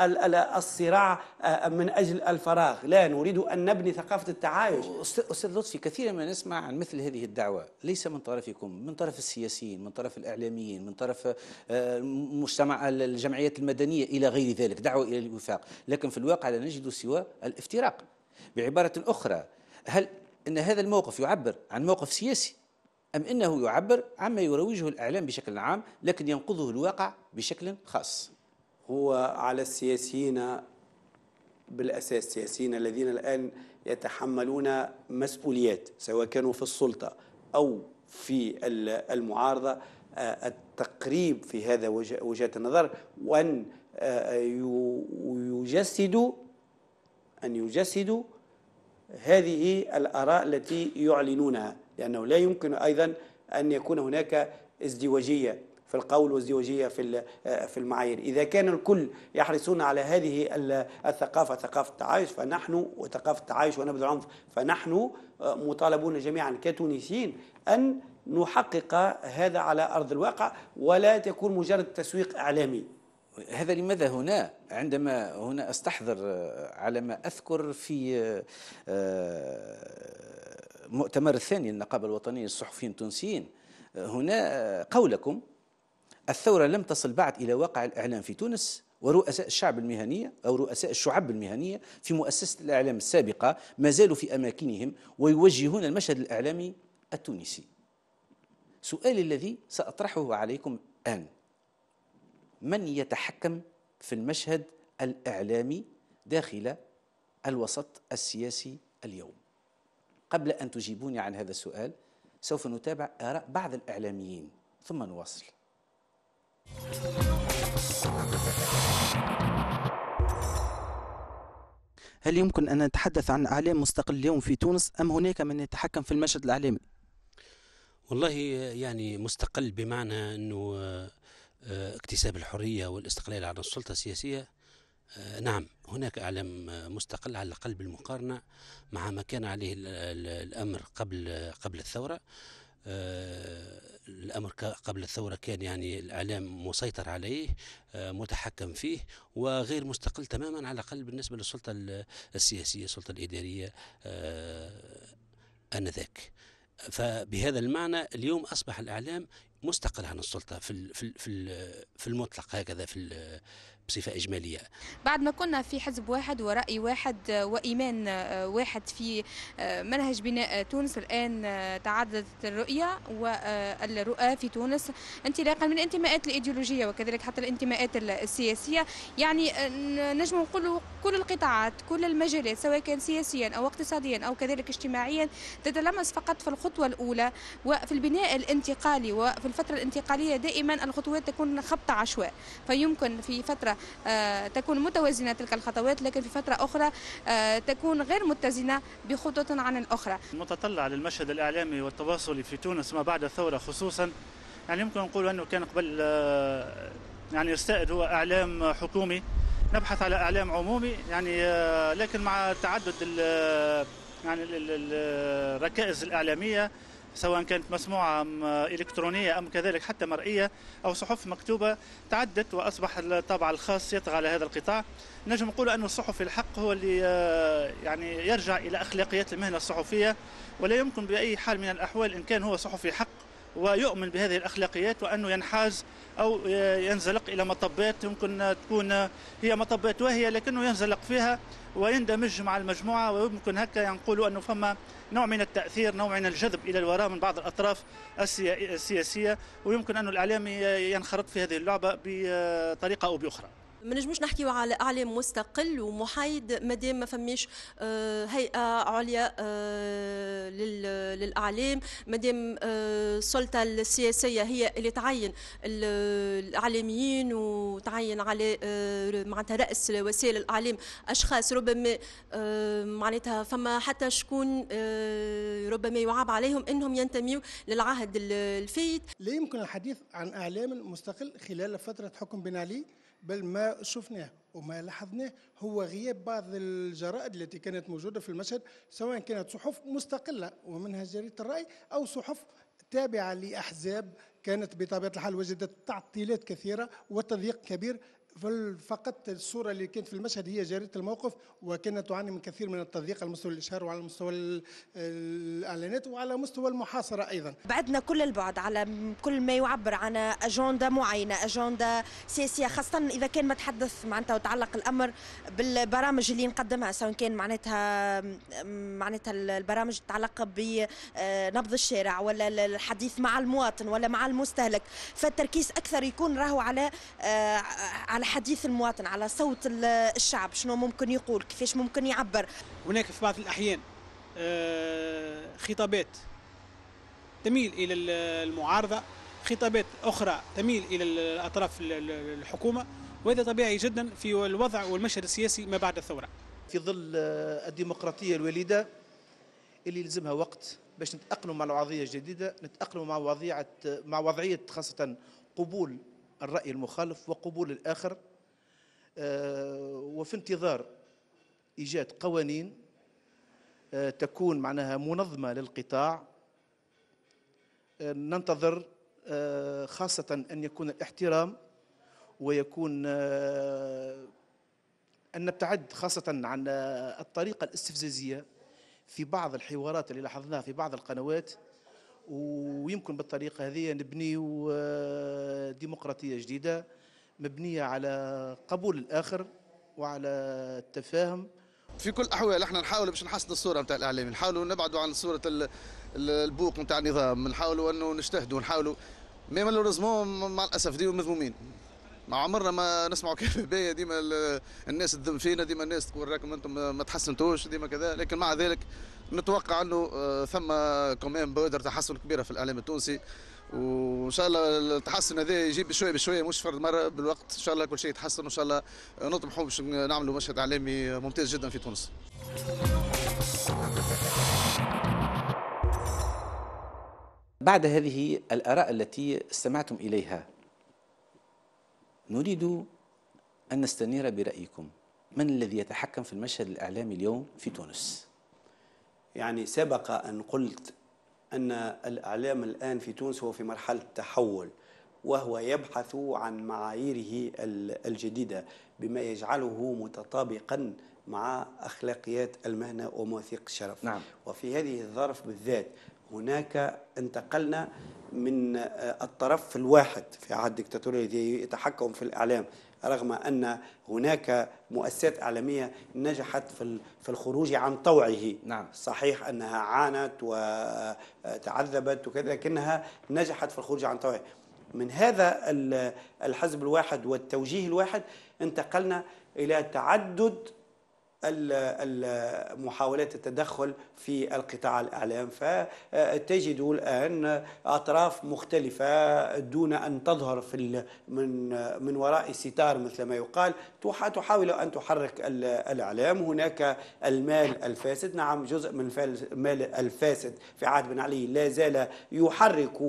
الصراع آه، من أجل الفراغ لا نريد أن نبني ثقافة التعايش أستاذ لطفي كثيرا ما نسمع عن مثل هذه الدعوة ليس من طرفكم من طرف السياسيين من طرف الإعلاميين من طرف آه، مجتمع الجمعيات المدنية إلى غير ذلك دعوة إلى الوفاق لكن في الواقع لا نجد سوى الافتراق بعبارة أخرى هل أن هذا الموقف يعبر عن موقف سياسي أم أنه يعبر عما يروجه الإعلام بشكل عام لكن ينقضه الواقع بشكل خاص هو على السياسيين بالأساس السياسيين الذين الآن يتحملون مسؤوليات سواء كانوا في السلطة أو في المعارضة آه، التقريب في هذا وجهات النظر وأن آه، يجسدوا أن يجسدوا هذه الآراء التي يعلنونها لأنه لا يمكن أيضا أن يكون هناك ازدواجية في القول وازدواجية في آه، في المعايير إذا كان الكل يحرصون على هذه الثقافة ثقافة التعايش فنحن وثقافة التعايش ونبذ العنف فنحن آه، مطالبون جميعا كتونسيين أن نحقق هذا على أرض الواقع ولا تكون مجرد تسويق إعلامي هذا لماذا هنا عندما هنا استحضر آه، على ما اذكر في آه، آه، مؤتمر الثاني للنقابه الوطنيه للصحفيين التونسيين هنا قولكم الثوره لم تصل بعد الى واقع الاعلام في تونس ورؤساء الشعب المهنية أو رؤساء الشعب المهنية في مؤسسة الإعلام السابقة ما زالوا في أماكنهم ويوجهون المشهد الإعلامي التونسي سؤالي الذي سأطرحه عليكم الآن من يتحكم في المشهد الإعلامي داخل الوسط السياسي اليوم قبل أن تجيبوني عن هذا السؤال سوف نتابع آراء بعض الإعلاميين ثم نواصل هل يمكن أن نتحدث عن إعلام مستقل اليوم في تونس أم هناك من يتحكم في المشهد الإعلامي؟ والله يعني مستقل بمعنى أنه آه، اكتساب الحرية والاستقلال على السلطة السياسية آه، نعم هناك أعلام مستقل على الأقل بالمقارنة مع ما كان عليه الأمر قبل قبل الثورة آه، الامر قبل الثوره كان يعني الاعلام مسيطر عليه متحكم فيه وغير مستقل تماما على الاقل بالنسبه للسلطه السياسيه السلطه الاداريه انذاك فبهذا المعنى اليوم اصبح الاعلام مستقل عن السلطه في في في المطلق هكذا في بصفة إجمالية بعد ما كنا في حزب واحد ورأي واحد آه، وإيمان آه، واحد في آه، منهج بناء تونس الآن تعددت الرؤية والرؤى في تونس انطلاقا من الانتماءات الإيديولوجية وكذلك حتى الانتماءات السياسية يعني نجم نقول كل القطاعات كل المجالات سواء كان سياسيا أو اقتصاديا أو كذلك اجتماعيا تتلمس فقط في الخطوة الأولى وفي البناء الانتقالي وفي الفترة الانتقالية دائما الخطوات تكون خبطة عشواء فيمكن في فترة تكون متوازنه تلك الخطوات لكن في فتره اخرى آه، تكون غير متزنه بخطوط عن الاخرى. المتطلع للمشهد الاعلامي والتواصلي في تونس ما بعد الثوره خصوصا يعني يمكن نقول انه كان قبل آه، يعني السائد هو اعلام حكومي نبحث على اعلام عمومي يعني آه، لكن مع تعدد يعني الركائز الاعلاميه سواء كانت مسموعة أم إلكترونية أم كذلك حتى مرئية أو صحف مكتوبة تعدت وأصبح الطابع الخاص يطغى على هذا القطاع نجم نقول أن الصحفي الحق هو اللي آه، يعني يرجع إلى أخلاقيات المهنة الصحفية ولا يمكن بأي حال من الأحوال إن كان هو صحفي حق ويؤمن بهذه الأخلاقيات وأنه ينحاز أو ينزلق إلى مطبات يمكن تكون هي مطبات واهية لكنه ينزلق فيها ويندمج مع المجموعة ويمكن هكا نقولوا أنه فما نوع من التأثير نوع من الجذب إلى الوراء من بعض الأطراف السياسية ويمكن أن الإعلام ينخرط في هذه اللعبة بطريقة أو بأخرى ما نجموش نحكيو على اعلام مستقل ومحايد مادام ما فماش آه، هيئه عليا آه، للاعلام مادام آه، السلطه السياسيه هي اللي تعين الاعلاميين وتعين على معناتها راس وسائل الاعلام اشخاص ربما معناتها فما حتى شكون ربما يعاب عليهم انهم ينتميوا للعهد الفايت لا يمكن الحديث عن اعلام مستقل خلال فتره حكم بن علي بل ما شفناه وما لاحظناه هو غياب بعض الجرائد التي كانت موجوده في المشهد سواء كانت صحف مستقله ومنها جريده الراي او صحف تابعه لاحزاب كانت بطبيعه الحال وجدت تعطيلات كثيره وتضييق كبير فقط الصورة اللي كانت في المشهد هي جارية الموقف وكانت تعاني من كثير من التضييق على مستوى الإشهار وعلى مستوى الإعلانات وعلى مستوى المحاصرة أيضا بعدنا كل البعد على كل ما يعبر عن أجندة معينة أجندة سياسية خاصة إذا كان ما تحدث معناتها وتعلق الأمر بالبرامج اللي نقدمها سواء كان معناتها معناتها البرامج تتعلق بنبض الشارع ولا الحديث مع المواطن ولا مع المستهلك فالتركيز أكثر يكون راهو على على حديث المواطن على صوت الشعب شنو ممكن يقول كيفاش ممكن يعبر هناك في بعض الأحيان آه، خطابات تميل إلى المعارضة خطابات أخرى تميل إلى الأطراف الحكومة وهذا طبيعي جدا في الوضع والمشهد السياسي ما بعد الثورة في ظل آه، الديمقراطية الوليدة اللي يلزمها وقت باش نتأقلموا مع الوضعية الجديدة نتأقلموا مع وضعية مع وضعية خاصة قبول الرأي المخالف وقبول الآخر آه، وفي انتظار إيجاد قوانين آه، تكون معناها منظمة للقطاع آه، ننتظر خاصة أن يكون الاحترام ويكون أن نبتعد خاصة عن الطريقة الاستفزازية في بعض الحوارات اللي لاحظناها في بعض القنوات ويمكن بالطريقه هذه نبنيو ديمقراطيه جديده مبنيه على قبول الاخر وعلى التفاهم في كل الاحوال احنا نحاول باش نحسن الصوره نتاع الاعلام نحاولوا نبعدوا عن صوره البوق نتاع النظام نحاولوا انه نجتهدوا نحاولوا مي مالوريزمون مع الاسف ديما مذمومين ما عمرنا ما نسمعوا كيف بيا ديما الناس تذم فينا ديما الناس تقول راكم انتم ما تحسنتوش ديما كذا لكن مع ذلك نتوقع انه آه، ثم كمان بودر تحسن كبيره في الاعلام التونسي وان شاء الله التحسن هذا يجي بشويه بشويه مش فرد مره بالوقت ان شاء الله كل شيء يتحسن وان شاء الله نطمحوا باش نعملوا مشهد اعلامي ممتاز جدا في تونس. بعد هذه الآراء التي استمعتم إليها نريد أن نستنير برأيكم من الذي يتحكم في المشهد الإعلامي اليوم في تونس؟ يعني سبق أن قلت أن الإعلام الآن في تونس هو في مرحلة تحول وهو يبحث عن معاييره الجديدة بما يجعله متطابقا مع أخلاقيات المهنة ومواثيق الشرف نعم. وفي هذه الظرف بالذات هناك انتقلنا من آه، الطرف الواحد في عهد الدكتاتورية الذي يتحكم في الإعلام رغم أن هناك مؤسسات إعلامية نجحت في الخروج عن طوعه نعم. صحيح أنها عانت وتعذبت آه، وكذا لكنها نجحت في الخروج عن طوعه من هذا الحزب الواحد والتوجيه الواحد انتقلنا إلى تعدد محاولات التدخل في القطاع الإعلام فتجد الآن أطراف مختلفة دون أن تظهر في من من وراء الستار مثل ما يقال تحاول أن تحرك الإعلام هناك المال الفاسد نعم جزء من المال الفاسد في عهد بن علي لا زال يحرك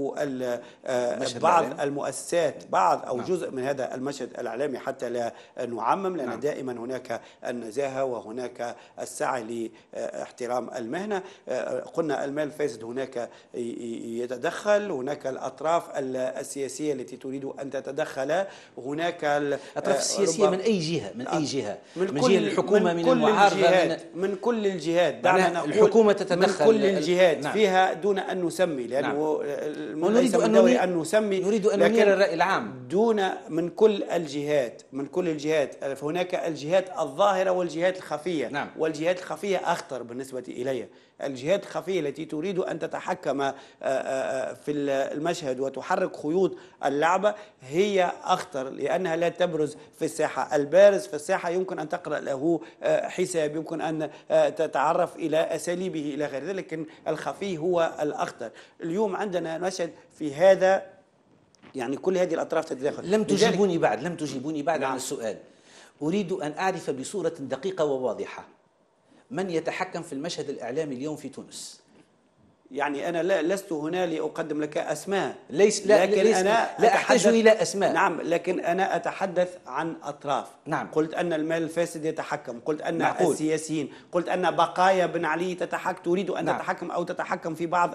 بعض المؤسسات بعض أو نعم. جزء من هذا المشهد الإعلامي حتى لا نعمم لأن نعم. دائما هناك النزاهة وهناك السعي لاحترام المهنة آه، قلنا المال الفاسد هناك يتدخل هناك الأطراف السياسية التي تريد أن تتدخل هناك آه، الأطراف السياسية من أي جهة من أي جهة من, من جهة الحكومة من, من المعارضة من كل الجهات دعنا نقول الحكومة تتدخل من كل الجهات نعم. فيها دون أن نسمي لأنه نعم. نريد أن أن, أن نسمي نريد أن نمير الرأي العام دون من كل الجهات من كل الجهات فهناك الجهات الظاهرة والجهات الخفية نعم. والجهات الخفية أخطر بالنسبة إلي الجهات الخفية التي تريد أن تتحكم آه، آه، آه، في المشهد وتحرك خيوط اللعبة هي أخطر لأنها لا تبرز في الساحة البارز في الساحة يمكن أن تقرأ له حساب يمكن أن تتعرف إلى أساليبه إلى غير ذلك لكن الخفي هو الأخطر اليوم عندنا مشهد في هذا يعني كل هذه الأطراف تتداخل لم تجيبوني بعد لم تجيبوني بعد نعم. عن السؤال أريد أن أعرف بصورة دقيقة وواضحة من يتحكم في المشهد الإعلامي اليوم في تونس يعني أنا لا لست هنا لأقدم لك أسماء ليس لا لكن ليس أنا لا أحتاج إلى أسماء نعم لكن أنا أتحدث عن أطراف نعم قلت أن المال الفاسد يتحكم قلت أن معقول. السياسيين قلت أن بقايا بن علي تتحكم تريد أن نعم. تتحكم أو تتحكم في بعض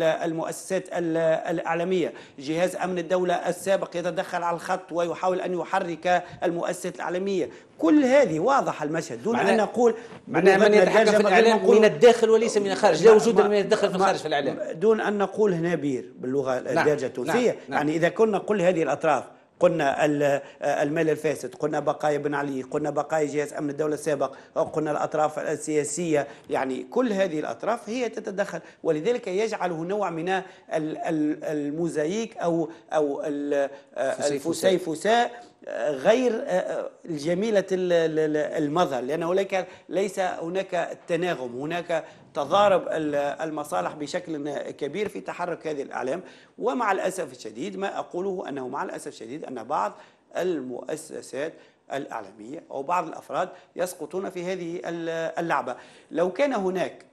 المؤسسات الإعلامية جهاز أمن الدولة السابق يتدخل على الخط ويحاول أن يحرك المؤسسات الإعلامية كل هذه واضح المشهد دون ان نقول من, من يتحكم في الاعلام من الداخل وليس من الخارج لا وجود من الداخل في الخارج في الاعلام دون ان نقول هنا بير باللغه نعم، الدارجه نعم، التونسيه نعم. يعني اذا كنا كل هذه الاطراف قلنا آه، المال الفاسد قلنا بقايا بن علي قلنا بقايا جهاز امن الدوله السابق قلنا الاطراف السياسيه يعني كل هذه الاطراف هي تتدخل ولذلك يجعله نوع من الموزاييك او او آه، الفسيفساء غير آه، آه، جميلة المظهر لأن هناك ليس هناك تناغم هناك تضارب المصالح بشكل كبير في تحرك هذه الأعلام ومع الأسف الشديد ما أقوله أنه مع الأسف الشديد أن بعض المؤسسات الإعلامية أو بعض الأفراد يسقطون في هذه اللعبة لو كان هناك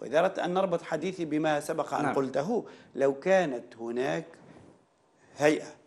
وإذا أردت أن نربط حديثي بما سبق أن نعم. قلته لو كانت هناك هيئة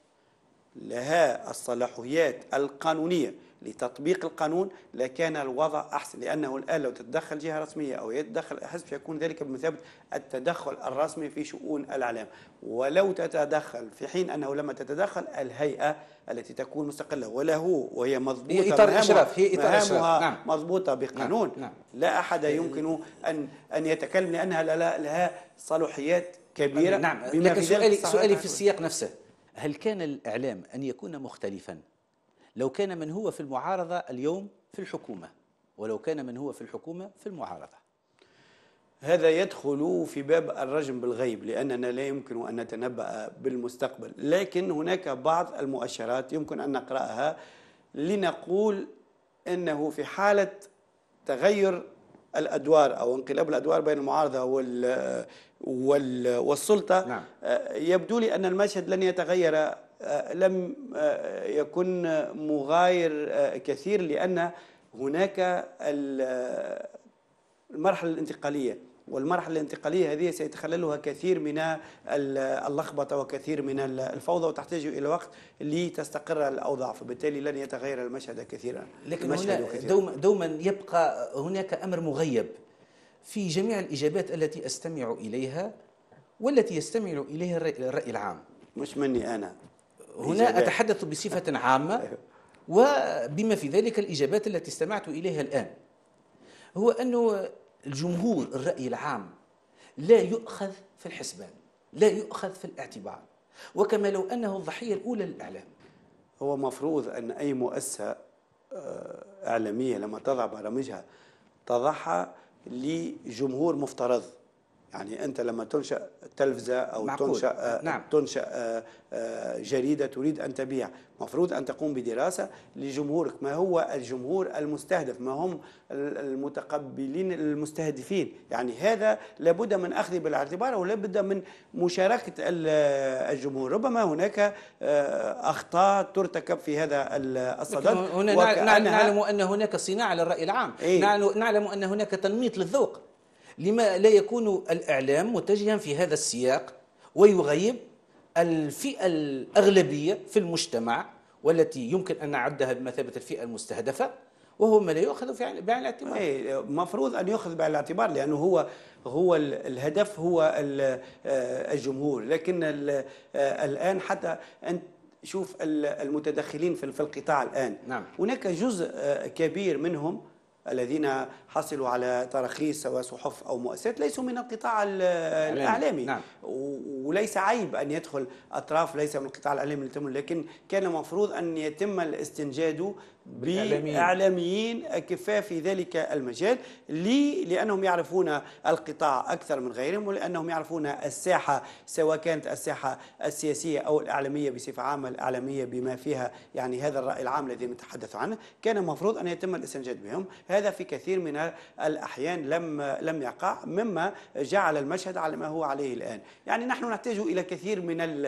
لها الصلاحيات القانونية لتطبيق القانون لكان الوضع أحسن لأنه الآن لو تتدخل جهة رسمية أو يتدخل حزب يكون ذلك بمثابة التدخل الرسمي في شؤون الإعلام ولو تتدخل في حين أنه لما تتدخل الهيئة التي تكون مستقلة وله وهي مضبوطة هي إطار الإشراف هي إطار الإشراف نعم. مضبوطة بقانون نعم. نعم. لا أحد يمكن أن أن يتكلم لأنها لها صلاحيات كبيرة نعم بما لكن في سؤالي, سؤالي في السياق نفسه هل كان الإعلام أن يكون مختلفا لو كان من هو في المعارضة اليوم في الحكومة ولو كان من هو في الحكومة في المعارضة هذا يدخل في باب الرجم بالغيب لأننا لا يمكن أن نتنبأ بالمستقبل لكن هناك بعض المؤشرات يمكن أن نقرأها لنقول أنه في حالة تغير الادوار او انقلاب الادوار بين المعارضه وال وال والسلطه نعم. آه، يبدو لي ان المشهد لن يتغير آه، لم آه، يكن مغاير كثير لان هناك المرحله الانتقاليه والمرحلة الانتقالية هذه سيتخللها كثير من اللخبطة وكثير من الفوضى وتحتاج إلى وقت لتستقر الأوضاع فبالتالي لن يتغير المشهد كثيرا لكن المشهد هنا كثيرا. دوما, دوما يبقى هناك أمر مغيب في جميع الإجابات التي أستمع إليها والتي يستمع إليها الرأي العام مش مني أنا هنا إجابات. أتحدث بصفة عامة أيوه. وبما في ذلك الإجابات التي استمعت إليها الآن هو أنه الجمهور الرأي العام لا يؤخذ في الحسبان لا يؤخذ في الاعتبار وكما لو أنه الضحية الأولى للإعلام هو مفروض أن أي مؤسسة آه، إعلامية لما تضع برامجها تضعها لجمهور مفترض يعني انت لما تنشا تلفزه او معقول. تنشا آه، نعم. تنشا آه، آه، جريده تريد ان تبيع مفروض ان تقوم بدراسه لجمهورك ما هو الجمهور المستهدف ما هم المتقبلين المستهدفين يعني هذا لابد من اخذه بالاعتبار ولابد من مشاركه الجمهور ربما هناك اخطاء ترتكب في هذا الصدد هنا نعلم ان هناك صناعه للراي العام إيه؟ نعلم ان هناك تنميط للذوق لما لا يكون الإعلام متجها في هذا السياق ويغيب الفئة الأغلبية في المجتمع والتي يمكن أن نعدها بمثابة الفئة المستهدفة وهو ما لا يؤخذ في بعين الاعتبار أي مفروض أن يؤخذ بعين الاعتبار لأنه هو هو الهدف هو آه، الجمهور لكن آه، الآن حتى أنت شوف المتدخلين في القطاع الآن نعم. هناك جزء آه، كبير منهم الذين حصلوا على تراخيص سواء صحف أو مؤسسات ليسوا من القطاع الإعلامي نعم. وليس عيب أن يدخل أطراف ليس من القطاع الإعلامي لكن كان المفروض أن يتم الاستنجاد بإعلاميين أكفاء في ذلك المجال لي لأنهم يعرفون القطاع أكثر من غيرهم ولأنهم يعرفون الساحة سواء كانت الساحة السياسية أو الإعلامية بصفة عامة الإعلامية بما فيها يعني هذا الرأي العام الذي نتحدث عنه كان المفروض أن يتم الاستنجاد بهم هذا في كثير من الأحيان لم لم يقع مما جعل المشهد على ما هو عليه الآن يعني نحن نحتاج إلى كثير من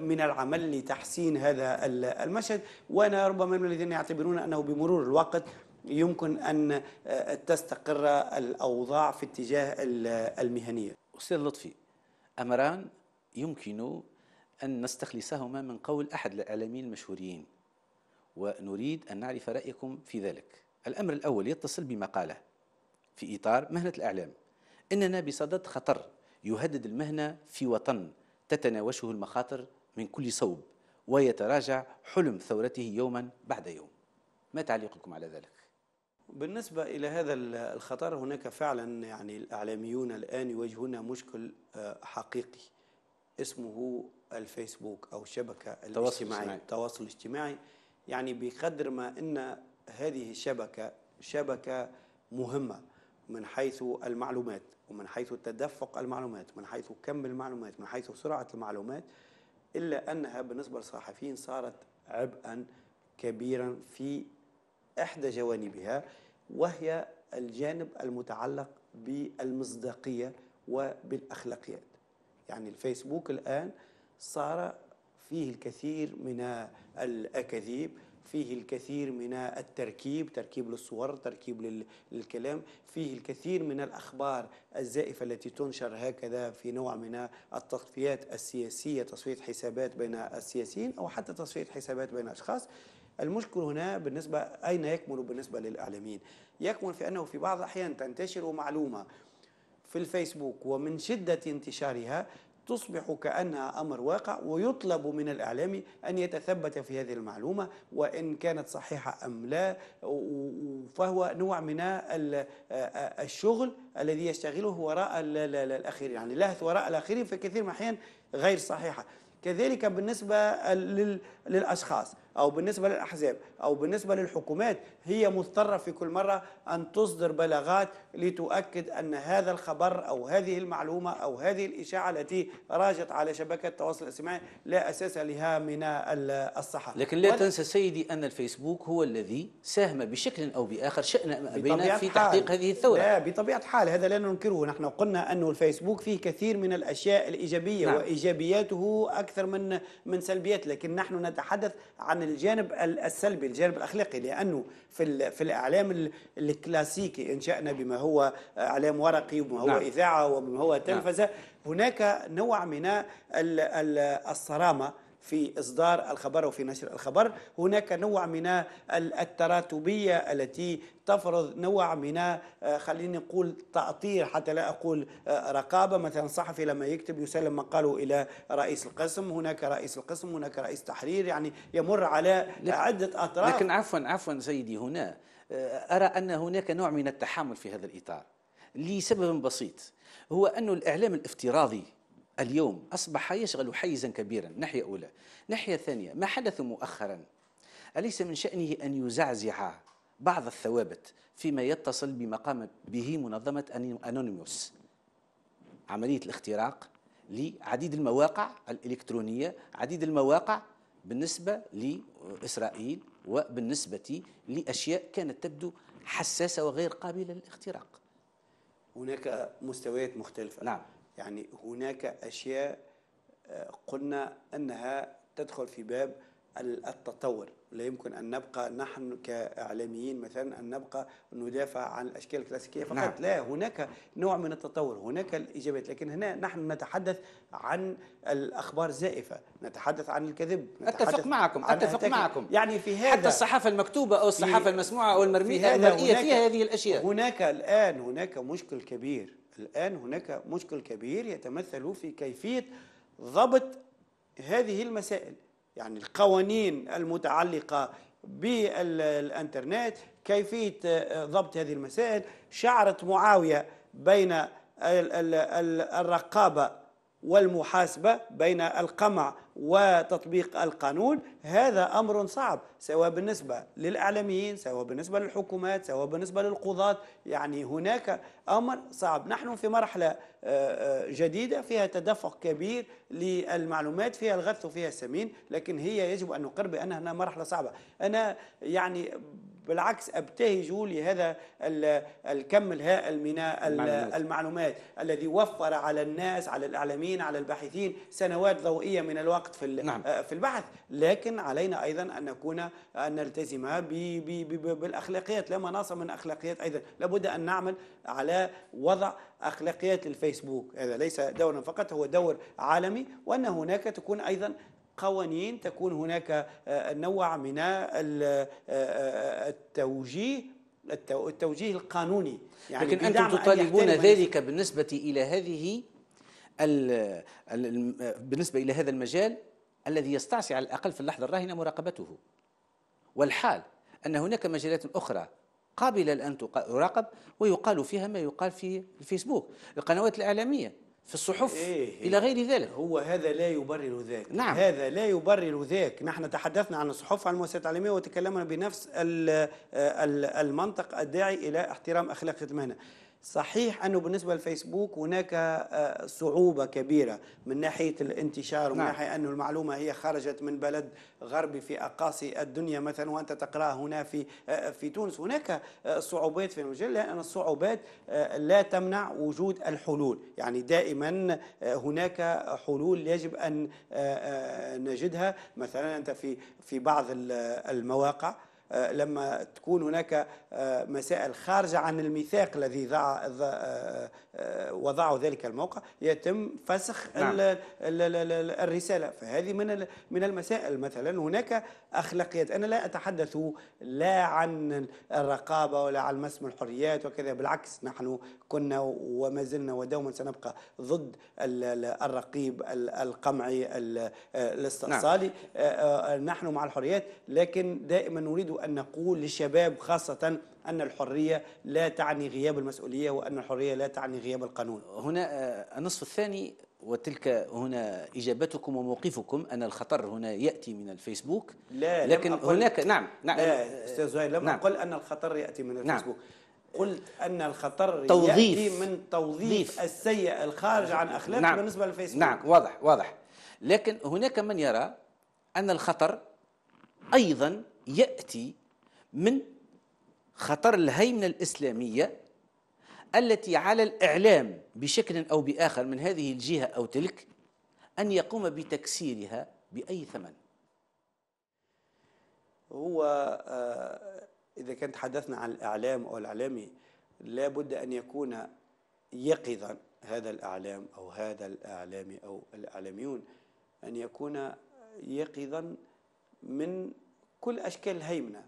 من العمل لتحسين هذا المشهد وأنا ربما من الذين يعتبرون أنه بمرور الوقت يمكن أن آه، تستقر الأوضاع في اتجاه المهنية أستاذ لطفي أمران يمكن أن نستخلصهما من قول أحد الإعلاميين المشهورين ونريد أن نعرف رأيكم في ذلك الأمر الأول يتصل بما قاله في إطار مهنة الإعلام إننا بصدد خطر يهدد المهنة في وطن تتناوشه المخاطر من كل صوب ويتراجع حلم ثورته يوما بعد يوم ما تعليقكم على ذلك؟ بالنسبة إلى هذا الخطر هناك فعلا يعني الإعلاميون الآن يواجهون مشكل آه، حقيقي اسمه الفيسبوك أو الشبكة الاجتماعية التواصل الاجتماعي يعني بقدر ما أن هذه الشبكة شبكة مهمة من حيث المعلومات ومن حيث تدفق المعلومات من حيث كم المعلومات من حيث سرعة المعلومات إلا أنها بالنسبة للصحفيين صارت عبئا كبيرا في إحدى جوانبها وهي الجانب المتعلق بالمصداقية وبالأخلاقيات يعني الفيسبوك الآن صار فيه الكثير من الأكاذيب فيه الكثير من التركيب تركيب للصور تركيب للكلام فيه الكثير من الأخبار الزائفة التي تنشر هكذا في نوع من التصفيات السياسية تصفية حسابات بين السياسيين أو حتى تصفية حسابات بين أشخاص المشكل هنا بالنسبة أين يكمن بالنسبة للإعلاميين يكمن في أنه في بعض الأحيان تنتشر معلومة في الفيسبوك ومن شدة انتشارها تصبح كأنها أمر واقع ويطلب من الإعلامي أن يتثبت في هذه المعلومة وإن كانت صحيحة أم لا فهو نوع من الشغل الذي يشتغله وراء الآخرين يعني لهث وراء الآخرين في كثير من الأحيان غير صحيحة كذلك بالنسبة للأشخاص او بالنسبه للاحزاب او بالنسبه للحكومات هي مضطره في كل مره ان تصدر بلاغات لتؤكد ان هذا الخبر او هذه المعلومه او هذه الاشاعه التي راجت على شبكه التواصل الاجتماعي لا اساس لها من الصحه. لكن لا تنسى سيدي ان الفيسبوك هو الذي ساهم بشكل او باخر شان بين في تحقيق هذه الثوره. لا بطبيعه حال هذا لا ننكره نحن قلنا انه الفيسبوك فيه كثير من الاشياء الايجابيه نعم. وايجابياته اكثر من من سلبيات لكن نحن نتحدث عن الجانب السلبي الجانب الاخلاقي لانه في في الاعلام الكلاسيكي انشانا بما هو آه، اعلام ورقي وما هو نعم. اذاعه وما هو تلفزه نعم. هناك نوع من الصرامه في إصدار الخبر وفي نشر الخبر هناك نوع من التراتبية التي تفرض نوع من آه، خليني نقول تعطير حتى لا أقول آه، رقابة مثلا صحفي لما يكتب يسلم مقاله إلى رئيس القسم هناك رئيس القسم هناك رئيس تحرير يعني يمر على عدة أطراف لكن عفوا عفوا سيدي هنا آه، أرى أن هناك نوع من التحامل في هذا الإطار لسبب بسيط هو أن الإعلام الافتراضي اليوم أصبح يشغل حيزا كبيرا ناحية أولى ناحية ثانية ما حدث مؤخرا أليس من شأنه أن يزعزع بعض الثوابت فيما يتصل بما قامت به منظمة أنونيموس عملية الاختراق لعديد المواقع الإلكترونية عديد المواقع بالنسبة لإسرائيل وبالنسبة لأشياء كانت تبدو حساسة وغير قابلة للاختراق هناك مستويات مختلفة نعم يعني هناك أشياء آه، قلنا أنها تدخل في باب التطور لا يمكن أن نبقى نحن كإعلاميين مثلا أن نبقى ندافع عن الأشكال الكلاسيكية فقط نعم. لا هناك نوع من التطور هناك الإجابات لكن هنا نحن نتحدث عن الأخبار الزائفة نتحدث عن الكذب نتحدث أتفق معكم أتفق هتك... معكم يعني في هذا حتى الصحافة المكتوبة أو الصحافة في... المسموعة أو المرمية في المرئية هناك... فيها هذه الأشياء هناك الآن هناك مشكل كبير الآن هناك مشكل كبير يتمثل في كيفية ضبط هذه المسائل يعني القوانين المتعلقة بالإنترنت كيفية آه، ضبط هذه المسائل شعرت معاوية بين الرقابة والمحاسبة بين القمع وتطبيق القانون هذا أمر صعب سواء بالنسبة للإعلاميين سواء بالنسبة للحكومات سواء بالنسبة للقضاة يعني هناك أمر صعب نحن في مرحلة آه، آه، جديدة فيها تدفق كبير للمعلومات فيها الغث وفيها السمين لكن هي يجب أن نقر بأنها مرحلة صعبة أنا يعني بالعكس أبتهجوا لهذا الكم الهائل من المعلومات المعلومات الذي وفر على الناس على الإعلاميين على الباحثين سنوات ضوئية من الوقت في نعم. آه، في البحث لكن علينا أيضا أن نكون أن نلتزم بالأخلاقيات لا مناص من أخلاقيات أيضا لابد أن نعمل على وضع أخلاقيات للفيسبوك هذا ليس دورا فقط هو دور عالمي وأن هناك تكون أيضا قوانين تكون هناك آه، نوع من آه، آه، التوجيه التوجيه القانوني يعني لكن انتم تطالبون ذلك بالنسبه الى هذه بالنسبه الى هذا المجال الذي يستعصي على الاقل في اللحظه الراهنه مراقبته والحال ان هناك مجالات اخرى قابله لان تراقب ويقال فيها ما يقال في الفيسبوك القنوات الاعلاميه في الصحف إيه إلى غير ذلك هو هذا لا يبرر ذاك نعم هذا لا يبرر ذاك نحن تحدثنا عن الصحف عن المؤسسات العالمية وتكلمنا بنفس المنطق الداعي إلى احترام أخلاق المهنة صحيح أنه بالنسبة للفيسبوك هناك آه، صعوبة كبيرة من ناحية الانتشار ومن نعم. ناحية أنه المعلومة هي خرجت من بلد غربي في أقاصي الدنيا مثلا وأنت تقرأها هنا في آه، في تونس هناك آه، صعوبات في المجال لأن الصعوبات لا تمنع وجود الحلول يعني دائما هناك حلول يجب أن نجدها مثلا أنت في في بعض المواقع آه، لما تكون هناك آه، مسائل خارجة عن الميثاق الذي آه، وضعه ذلك الموقع يتم فسخ نعم. الرسالة فهذه من من المسائل مثلا هناك أخلاقيات أنا لا أتحدث لا عن الرقابة ولا عن مسم الحريات وكذا بالعكس نحن كنا وما زلنا ودوما سنبقى ضد الرقيب القمعي نعم. الاستئصالي نعم. نحن مع الحريات لكن دائما نريد أن نقول للشباب خاصة أن الحرية لا تعني غياب المسؤولية وأن الحرية لا تعني غياب القانون هنا آه، النصف الثاني وتلك هنا إجابتكم وموقفكم أن الخطر هنا يأتي من الفيسبوك لا لكن لم أقل هناك نعم نعم لا أستاذ زهير لم نعم أقل أن الخطر يأتي من نعم. الفيسبوك نعم قلت أن الخطر توظيف يأتي من توظيف السيء الخارج عن أخلاق نعم بالنسبة للفيسبوك نعم واضح واضح لكن هناك من يرى أن الخطر أيضا يأتي من خطر الهيمنة الإسلامية التي على الإعلام بشكل أو بآخر من هذه الجهة أو تلك أن يقوم بتكسيرها بأي ثمن هو آه، إذا كان تحدثنا عن الإعلام أو الإعلامي لابد أن يكون يقظا هذا الإعلام أو هذا الإعلامي أو الإعلاميون أن يكون يقظا من كل أشكال الهيمنة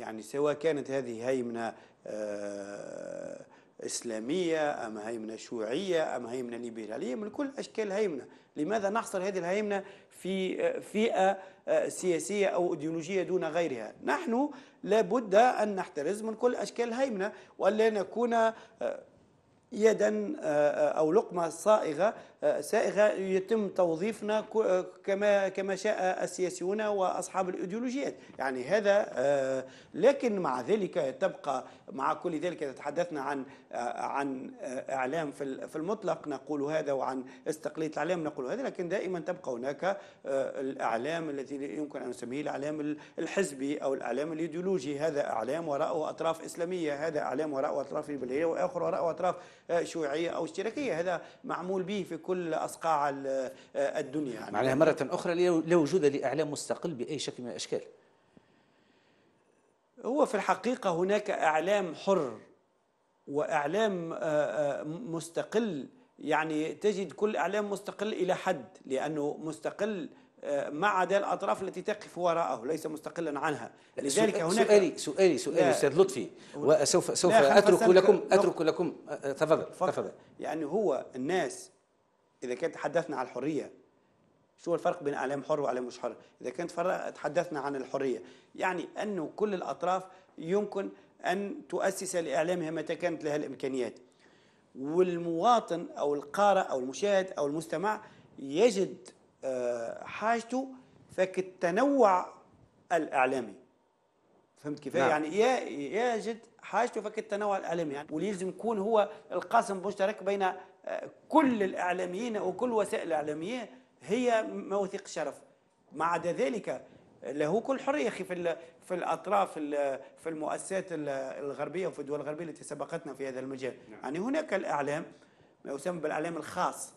يعني سواء كانت هذه هيمنة آه، إسلامية أم هيمنة شيوعية أم هيمنة ليبرالية من كل أشكال الهيمنة لماذا نحصر هذه الهيمنة في آه، فئة آه، سياسية أو إيديولوجية دون غيرها نحن لابد أن نحترز من كل أشكال الهيمنة وألا نكون يدا آه، آه، او لقمه صائغه آه، سائغه يتم توظيفنا كما كما شاء السياسيون واصحاب الايديولوجيات يعني هذا لكن مع ذلك تبقى مع كل ذلك اذا تحدثنا عن عن اعلام في المطلق نقول هذا وعن استقلاليه الاعلام نقول هذا لكن دائما تبقى هناك الاعلام الذي يمكن ان نسميه الاعلام الحزبي او الاعلام الايديولوجي هذا اعلام وراءه اطراف اسلاميه هذا اعلام وراءه اطراف بلديه واخر وراءه اطراف شيوعيه او اشتراكيه هذا معمول به في كل اصقاع الدنيا يعني معناها مره اخرى لا وجود لاعلام مستقل باي شكل من الاشكال هو في الحقيقه هناك اعلام حر واعلام آه، آه، مستقل يعني تجد كل اعلام مستقل الى حد لانه مستقل آه، ما عدا الأطراف التي تقف وراءه ليس مستقلا عنها يعني لذلك هناك سؤالي سؤالي سؤالي أستاذ لطفي وسوف سوف أترك لكم أترك آه، لكم آه، تفضل تفضل يعني هو الناس إذا كانت تحدثنا عن الحرية شو الفرق بين اعلام حر واعلام مش حر اذا كانت تحدثنا عن الحريه يعني انه كل الاطراف يمكن ان تؤسس لاعلامها متى كانت لها الامكانيات والمواطن او القارئ او المشاهد او المستمع يجد حاجته التنوع الاعلامي فهمت كيف نعم. يعني يجد حاجته التنوع الاعلامي يعني ولازم يكون هو القاسم المشترك بين آه، كل الاعلاميين وكل وسائل الاعلاميه هي مواثيق الشرف ما عدا ذلك له كل حريه اخي في في الاطراف في المؤسسات الغربيه وفي الدول الغربيه التي سبقتنا في هذا المجال نعم. يعني هناك الاعلام ما يسمى بالاعلام الخاص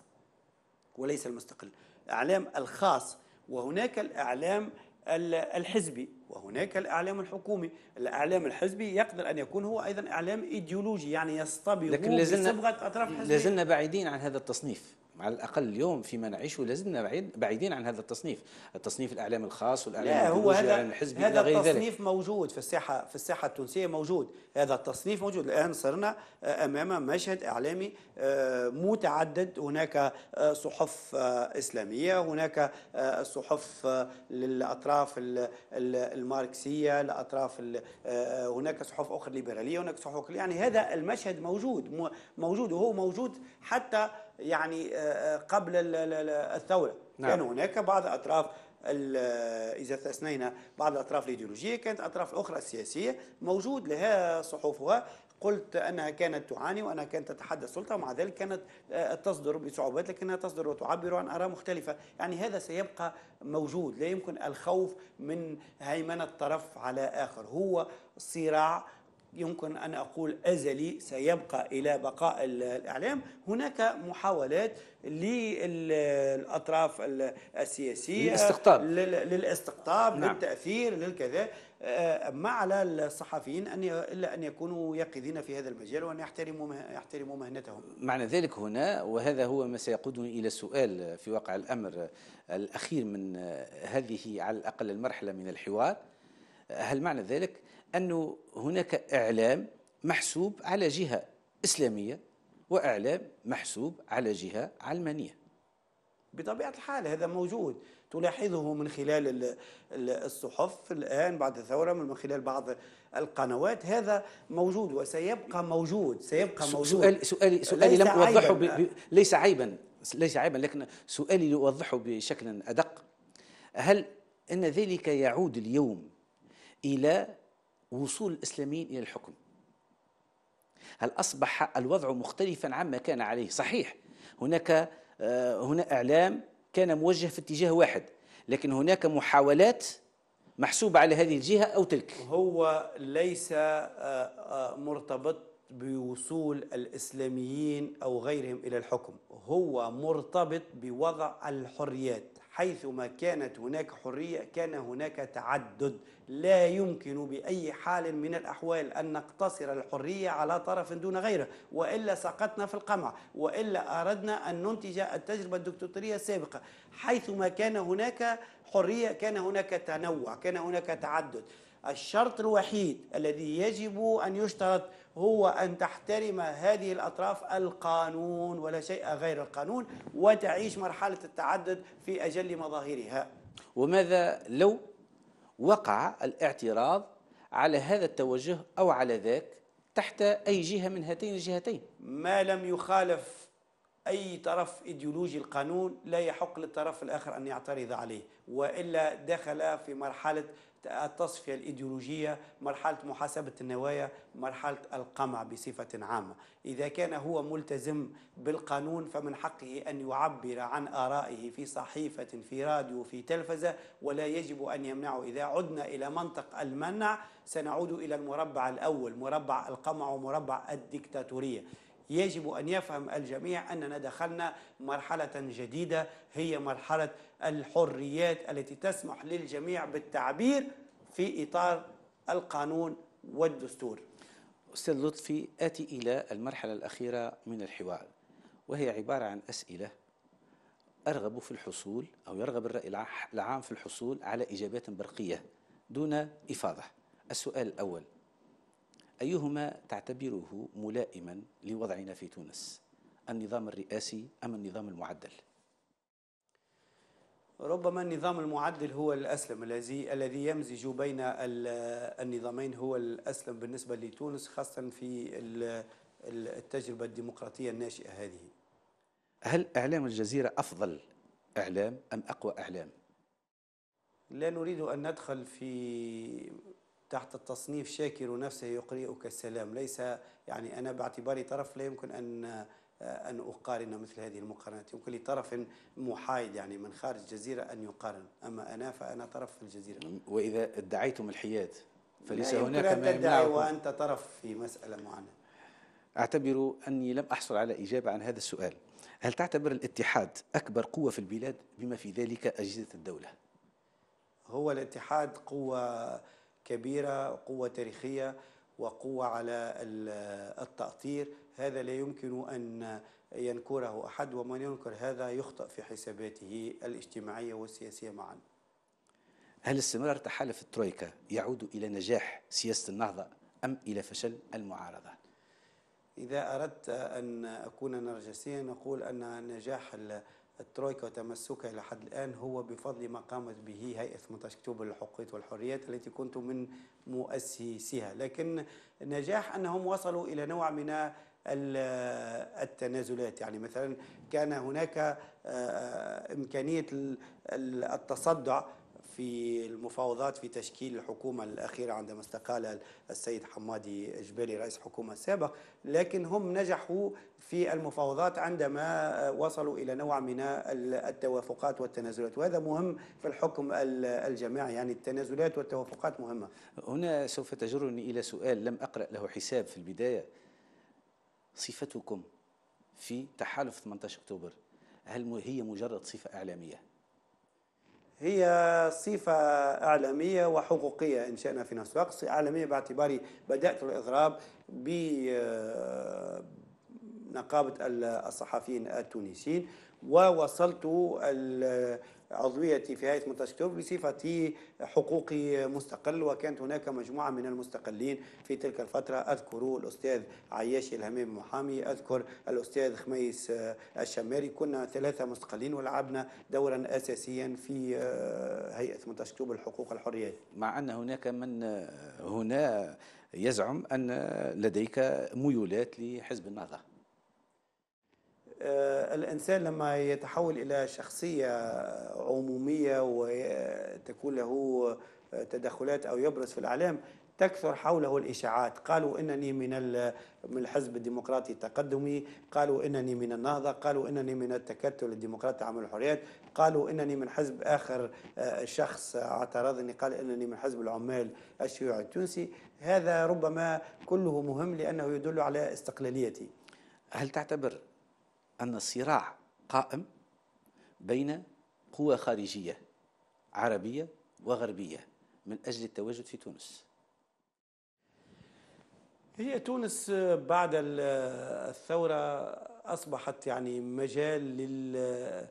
وليس المستقل الإعلام الخاص وهناك الإعلام الحزبي وهناك الإعلام الحكومي الإعلام الحزبي يقدر أن يكون هو أيضا إعلام إيديولوجي يعني يصطبغ لكن لازلنا بصبغة أطراف حزبية لازلنا بعيدين عن هذا التصنيف على الاقل اليوم فيما نعيشه لازلنا بعيد بعيدين عن هذا التصنيف، التصنيف الاعلام الخاص والاعلام لا هو هذا الحزبي هذا التصنيف ذلك. موجود في الساحه في الساحه التونسيه موجود، هذا التصنيف موجود، الان صرنا آه، امام مشهد اعلامي آه، متعدد، هناك آه، صحف اسلاميه، هناك صحف للاطراف الماركسيه، لاطراف هناك صحف اخرى ليبراليه، هناك صحف أخرى يعني هذا المشهد موجود موجود وهو موجود حتى يعني آه، آه، قبل الثوره نعم. كان هناك بعض اطراف آه، اذا استثنينا بعض الاطراف الايديولوجيه كانت اطراف اخرى السياسيه موجود لها صحفها قلت انها كانت تعاني وانها كانت تتحدى السلطه ومع ذلك كانت تصدر بصعوبات لكنها تصدر وتعبر عن اراء مختلفه، يعني هذا سيبقى موجود، لا يمكن الخوف من هيمنه طرف على اخر، هو صراع يمكن أن أقول أزلي سيبقى إلى بقاء الإعلام هناك محاولات للأطراف السياسية للاستقطاب للاستقطاب نعم. للتأثير للكذا آه، ما على الصحفيين أن إلا أن يكونوا يقظين في هذا المجال وأن يحترموا يحترموا مهنتهم معنى ذلك هنا وهذا هو ما سيقودني إلى سؤال في واقع الأمر الأخير من آه، هذه على الأقل المرحلة من الحوار هل معنى ذلك أنه هناك إعلام محسوب على جهة إسلامية وإعلام محسوب على جهة علمانية بطبيعة الحال هذا موجود تلاحظه من خلال الصحف الآن بعد الثورة من خلال بعض القنوات هذا موجود وسيبقى موجود سيبقى موجود سؤالي سؤالي, سؤالي لم أوضحه ب... ليس عيبا ليس عيبا لكن سؤالي لأوضحه بشكل أدق هل أن ذلك يعود اليوم إلى وصول الإسلاميين إلى الحكم هل أصبح الوضع مختلفا عما كان عليه صحيح هناك آه، هنا إعلام كان موجه في اتجاه واحد لكن هناك محاولات محسوبة على هذه الجهة أو تلك هو ليس آه، آه، مرتبط بوصول الإسلاميين أو غيرهم إلى الحكم هو مرتبط بوضع الحريات حيثما كانت هناك حرية كان هناك تعدد لا يمكن بأي حال من الأحوال أن نقتصر الحرية على طرف دون غيره وإلا سقطنا في القمع وإلا أردنا أن ننتج التجربة الدكتاتورية السابقة حيثما كان هناك حرية كان هناك تنوع كان هناك تعدد الشرط الوحيد الذي يجب أن يشترط هو أن تحترم هذه الأطراف القانون ولا شيء غير القانون وتعيش مرحلة التعدد في أجل مظاهرها وماذا لو وقع الاعتراض على هذا التوجه أو على ذاك تحت أي جهة من هاتين الجهتين ما لم يخالف أي طرف إيديولوجي القانون لا يحق للطرف الآخر أن يعترض عليه وإلا دخل في مرحلة التصفية الإيديولوجية مرحلة محاسبة النوايا مرحلة القمع بصفة عامة إذا كان هو ملتزم بالقانون فمن حقه أن يعبر عن آرائه في صحيفة في راديو في تلفزة ولا يجب أن يمنعه إذا عدنا إلى منطق المنع سنعود إلى المربع الأول مربع القمع ومربع الدكتاتورية يجب أن يفهم الجميع أننا دخلنا مرحلة جديدة هي مرحلة الحريات التي تسمح للجميع بالتعبير في إطار القانون والدستور أستاذ لطفي آتي إلى المرحلة الأخيرة من الحوار وهي عبارة عن أسئلة أرغب في الحصول أو يرغب الرأي العام في الحصول على إجابات برقية دون إفاضة السؤال الأول أيهما تعتبره ملائما لوضعنا في تونس النظام الرئاسي أم النظام المعدل؟ ربما النظام المعدل هو الأسلم الذي الذي يمزج بين النظامين هو الأسلم بالنسبة لتونس خاصة في التجربة الديمقراطية الناشئة هذه هل إعلام الجزيرة أفضل إعلام أم أقوى إعلام؟ لا نريد أن ندخل في تحت التصنيف شاكر نفسه يقرئك السلام ليس يعني أنا باعتباري طرف لا يمكن أن أن أقارن مثل هذه المقارنات يمكن لطرف محايد يعني من خارج الجزيرة أن يقارن أما أنا فأنا طرف في الجزيرة وإذا ادعيتم الحياد فليس هناك ما يمنعكم تدعي وأنت طرف في مسألة معينة أعتبر أني لم أحصل على إجابة عن هذا السؤال هل تعتبر الاتحاد أكبر قوة في البلاد بما في ذلك أجهزة الدولة؟ هو الاتحاد قوة كبيرة قوة تاريخية وقوة على التأطير هذا لا يمكن أن ينكره أحد ومن ينكر هذا يخطأ في حساباته الاجتماعية والسياسية معا هل استمرار تحالف الترويكا يعود إلى نجاح سياسة النهضة أم إلى فشل المعارضة؟ إذا أردت أن أكون نرجسيا نقول أن نجاح الترويكا وتمسكها إلى حد الآن هو بفضل ما قامت به هيئة 18 أكتوبر للحقوق والحريات التي كنت من مؤسسيها لكن نجاح أنهم وصلوا إلى نوع من التنازلات يعني مثلا كان هناك آه، آه، إمكانية التصدع في المفاوضات في تشكيل الحكومة الأخيرة عندما استقال السيد حمادي جبالي رئيس الحكومة السابق لكن هم نجحوا في المفاوضات عندما آه، وصلوا إلى نوع من التوافقات والتنازلات وهذا مهم في الحكم الجماعي يعني التنازلات والتوافقات مهمة هنا سوف تجرني إلى سؤال لم أقرأ له حساب في البداية صفتكم في تحالف 18 أكتوبر هل هي مجرد صفة إعلامية؟ هي صفة إعلامية وحقوقية إن شئنا في نفس الوقت إعلامية باعتباري بدأت الإضراب آه، نقابه الصحفيين التونسيين ووصلت عضويتي في هيئه منتج بصفتي حقوقي مستقل وكانت هناك مجموعه من المستقلين في تلك الفتره اذكر الاستاذ عياشي الهمام محامي اذكر الاستاذ خميس الشماري كنا ثلاثه مستقلين ولعبنا دورا اساسيا في آه، هيئه منتج بالحقوق الحقوق الحريات مع ان هناك من آه، هنا يزعم ان لديك ميولات لحزب النهضه آه، الإنسان لما يتحول إلى شخصية عمومية وتكون له تدخلات أو يبرز في الإعلام تكثر حوله الإشاعات قالوا إنني من من الحزب الديمقراطي التقدمي قالوا إنني من النهضة قالوا إنني من التكتل الديمقراطي عمل الحريات قالوا إنني من حزب آخر آه، شخص اعترضني قال إنني من حزب العمال الشيوعي التونسي هذا ربما كله مهم لأنه يدل على استقلاليتي هل تعتبر أن الصراع قائم بين قوى خارجية عربية وغربية من أجل التواجد في تونس هي تونس بعد الثورة أصبحت يعني مجال لل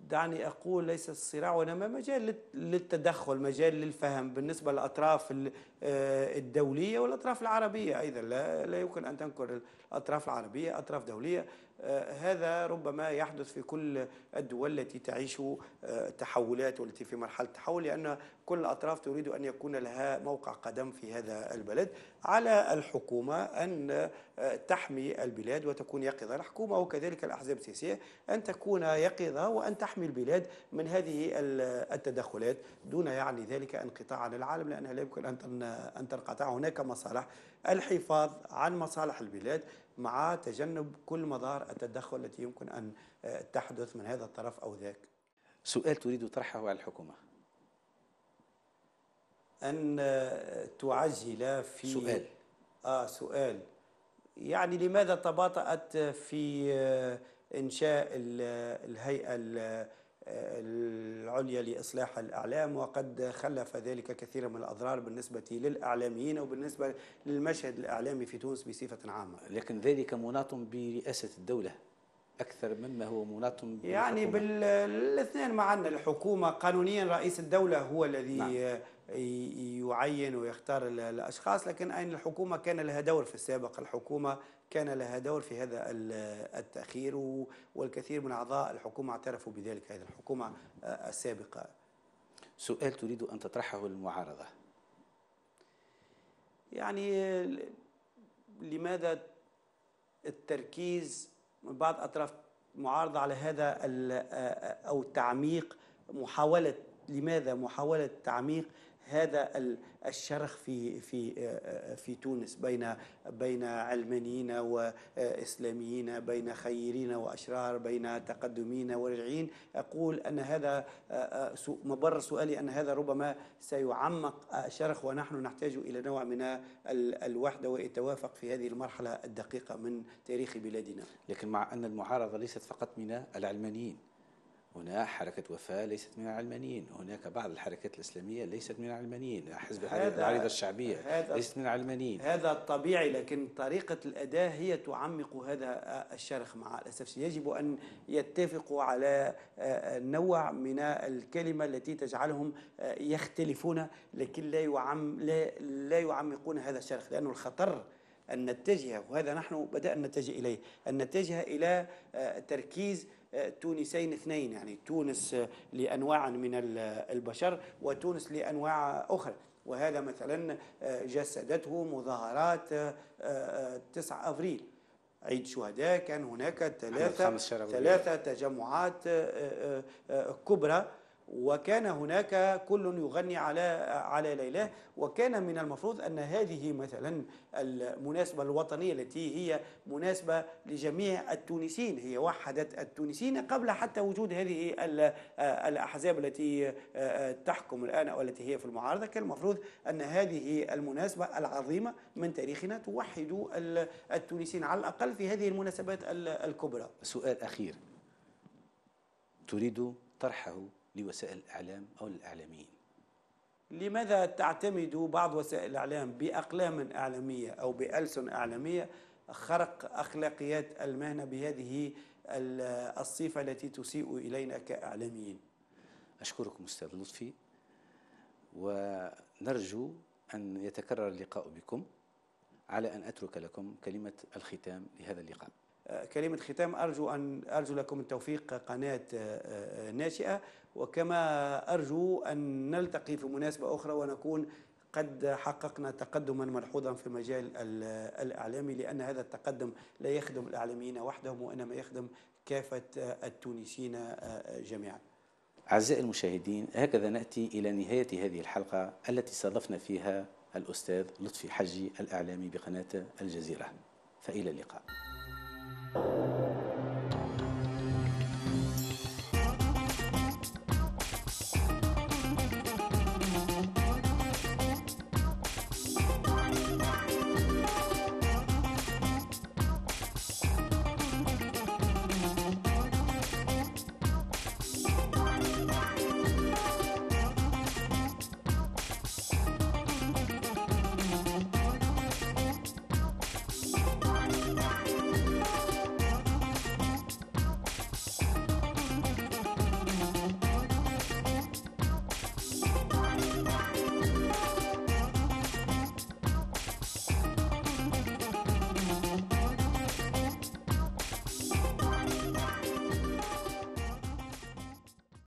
دعني أقول ليس الصراع وإنما مجال للتدخل مجال للفهم بالنسبة للأطراف آه، الدولية والأطراف العربية أيضا لا, لا يمكن أن تنكر الأطراف العربية أطراف دولية آه، هذا ربما يحدث في كل الدول التي تعيش آه، تحولات والتي في مرحله تحول لان كل الاطراف تريد ان يكون لها موقع قدم في هذا البلد على الحكومه ان آه، تحمي البلاد وتكون يقظه الحكومه وكذلك الاحزاب السياسيه ان تكون يقظه وان تحمي البلاد من هذه التدخلات دون يعني ذلك انقطاع عن العالم لانها لا يمكن ان تنقطع هناك مصالح الحفاظ عن مصالح البلاد مع تجنب كل مظاهر التدخل التي يمكن أن آه، تحدث من هذا الطرف أو ذاك سؤال تريد طرحه على الحكومة أن آه، تعجل في سؤال آه سؤال يعني لماذا تباطأت في آه، إنشاء الهيئة العليا لإصلاح الأعلام وقد خلف ذلك كثيرا من الأضرار بالنسبة للإعلاميين وبالنسبة للمشهد الإعلامي في تونس بصفة عامة لكن ذلك مناط برئاسة الدولة أكثر مما هو مناط يعني بالاثنين معنا الحكومة قانونيا رئيس الدولة هو الذي نعم. يعين ويختار الأشخاص لكن أين الحكومة كان لها دور في السابق الحكومة كان لها دور في هذا التأخير والكثير من أعضاء الحكومة اعترفوا بذلك هذه الحكومة آه، السابقة سؤال تريد أن تطرحه المعارضة يعني لماذا التركيز من بعض أطراف معارضة على هذا أو تعميق محاولة لماذا محاولة تعميق هذا الشرخ في في آه، في تونس بين بين علمانيين واسلاميين بين خيرين واشرار بين تقدمين ورجعين اقول ان هذا آه، آه، مبرر سؤالي ان هذا ربما سيعمق الشرخ ونحن نحتاج الى نوع من الوحده والتوافق في هذه المرحله الدقيقه من تاريخ بلادنا لكن مع ان المعارضه ليست فقط من العلمانيين هنا حركة وفاة ليست من العلمانيين هناك بعض الحركات الإسلامية ليست من العلمانيين حزب العريضة الشعبية ليست من العلمانيين هذا الطبيعي لكن طريقة الأداة هي تعمق هذا الشرخ مع الأسف يجب أن يتفقوا على آه، نوع من الكلمة التي تجعلهم آه، يختلفون لكن لا, يعم لا, لا يعمقون هذا الشرخ لأنه الخطر أن نتجه وهذا نحن بدأنا نتجه إليه أن نتجه إلى آه، تركيز تونسين اثنين يعني تونس لأنواع من البشر وتونس لأنواع أخرى وهذا مثلا آه، جسدته مظاهرات 9 آه، آه، أفريل عيد شهداء كان هناك ثلاثة ثلاثة تجمعات كبرى وكان هناك كل يغني على على ليلاه وكان من المفروض ان هذه مثلا المناسبه الوطنيه التي هي مناسبه لجميع التونسيين هي وحدت التونسيين قبل حتى وجود هذه الاحزاب التي آه، آه، تحكم الان او التي هي في المعارضه كان المفروض ان هذه المناسبه العظيمه من تاريخنا توحد التونسيين على الاقل في هذه المناسبات الكبرى. سؤال اخير تريد طرحه لوسائل الإعلام أو للإعلاميين لماذا تعتمد بعض وسائل الإعلام بأقلام إعلامية أو بألسن إعلامية خرق أخلاقيات المهنة بهذه الصفة التي تسيء إلينا كإعلاميين أشكركم أستاذ لطفي ونرجو أن يتكرر اللقاء بكم على أن أترك لكم كلمة الختام لهذا اللقاء كلمة ختام أرجو أن أرجو لكم التوفيق قناة آه، آه، ناشئة وكما أرجو أن نلتقي في مناسبة أخرى ونكون قد حققنا تقدما ملحوظا في المجال الإعلامي لأن هذا التقدم لا يخدم الإعلاميين وحدهم وإنما يخدم كافة آه، التونسيين جميعا أعزائي المشاهدين هكذا نأتي إلى نهاية هذه الحلقة التي استضفنا فيها الأستاذ لطفي حجي الإعلامي بقناة الجزيرة فإلى اللقاء うん。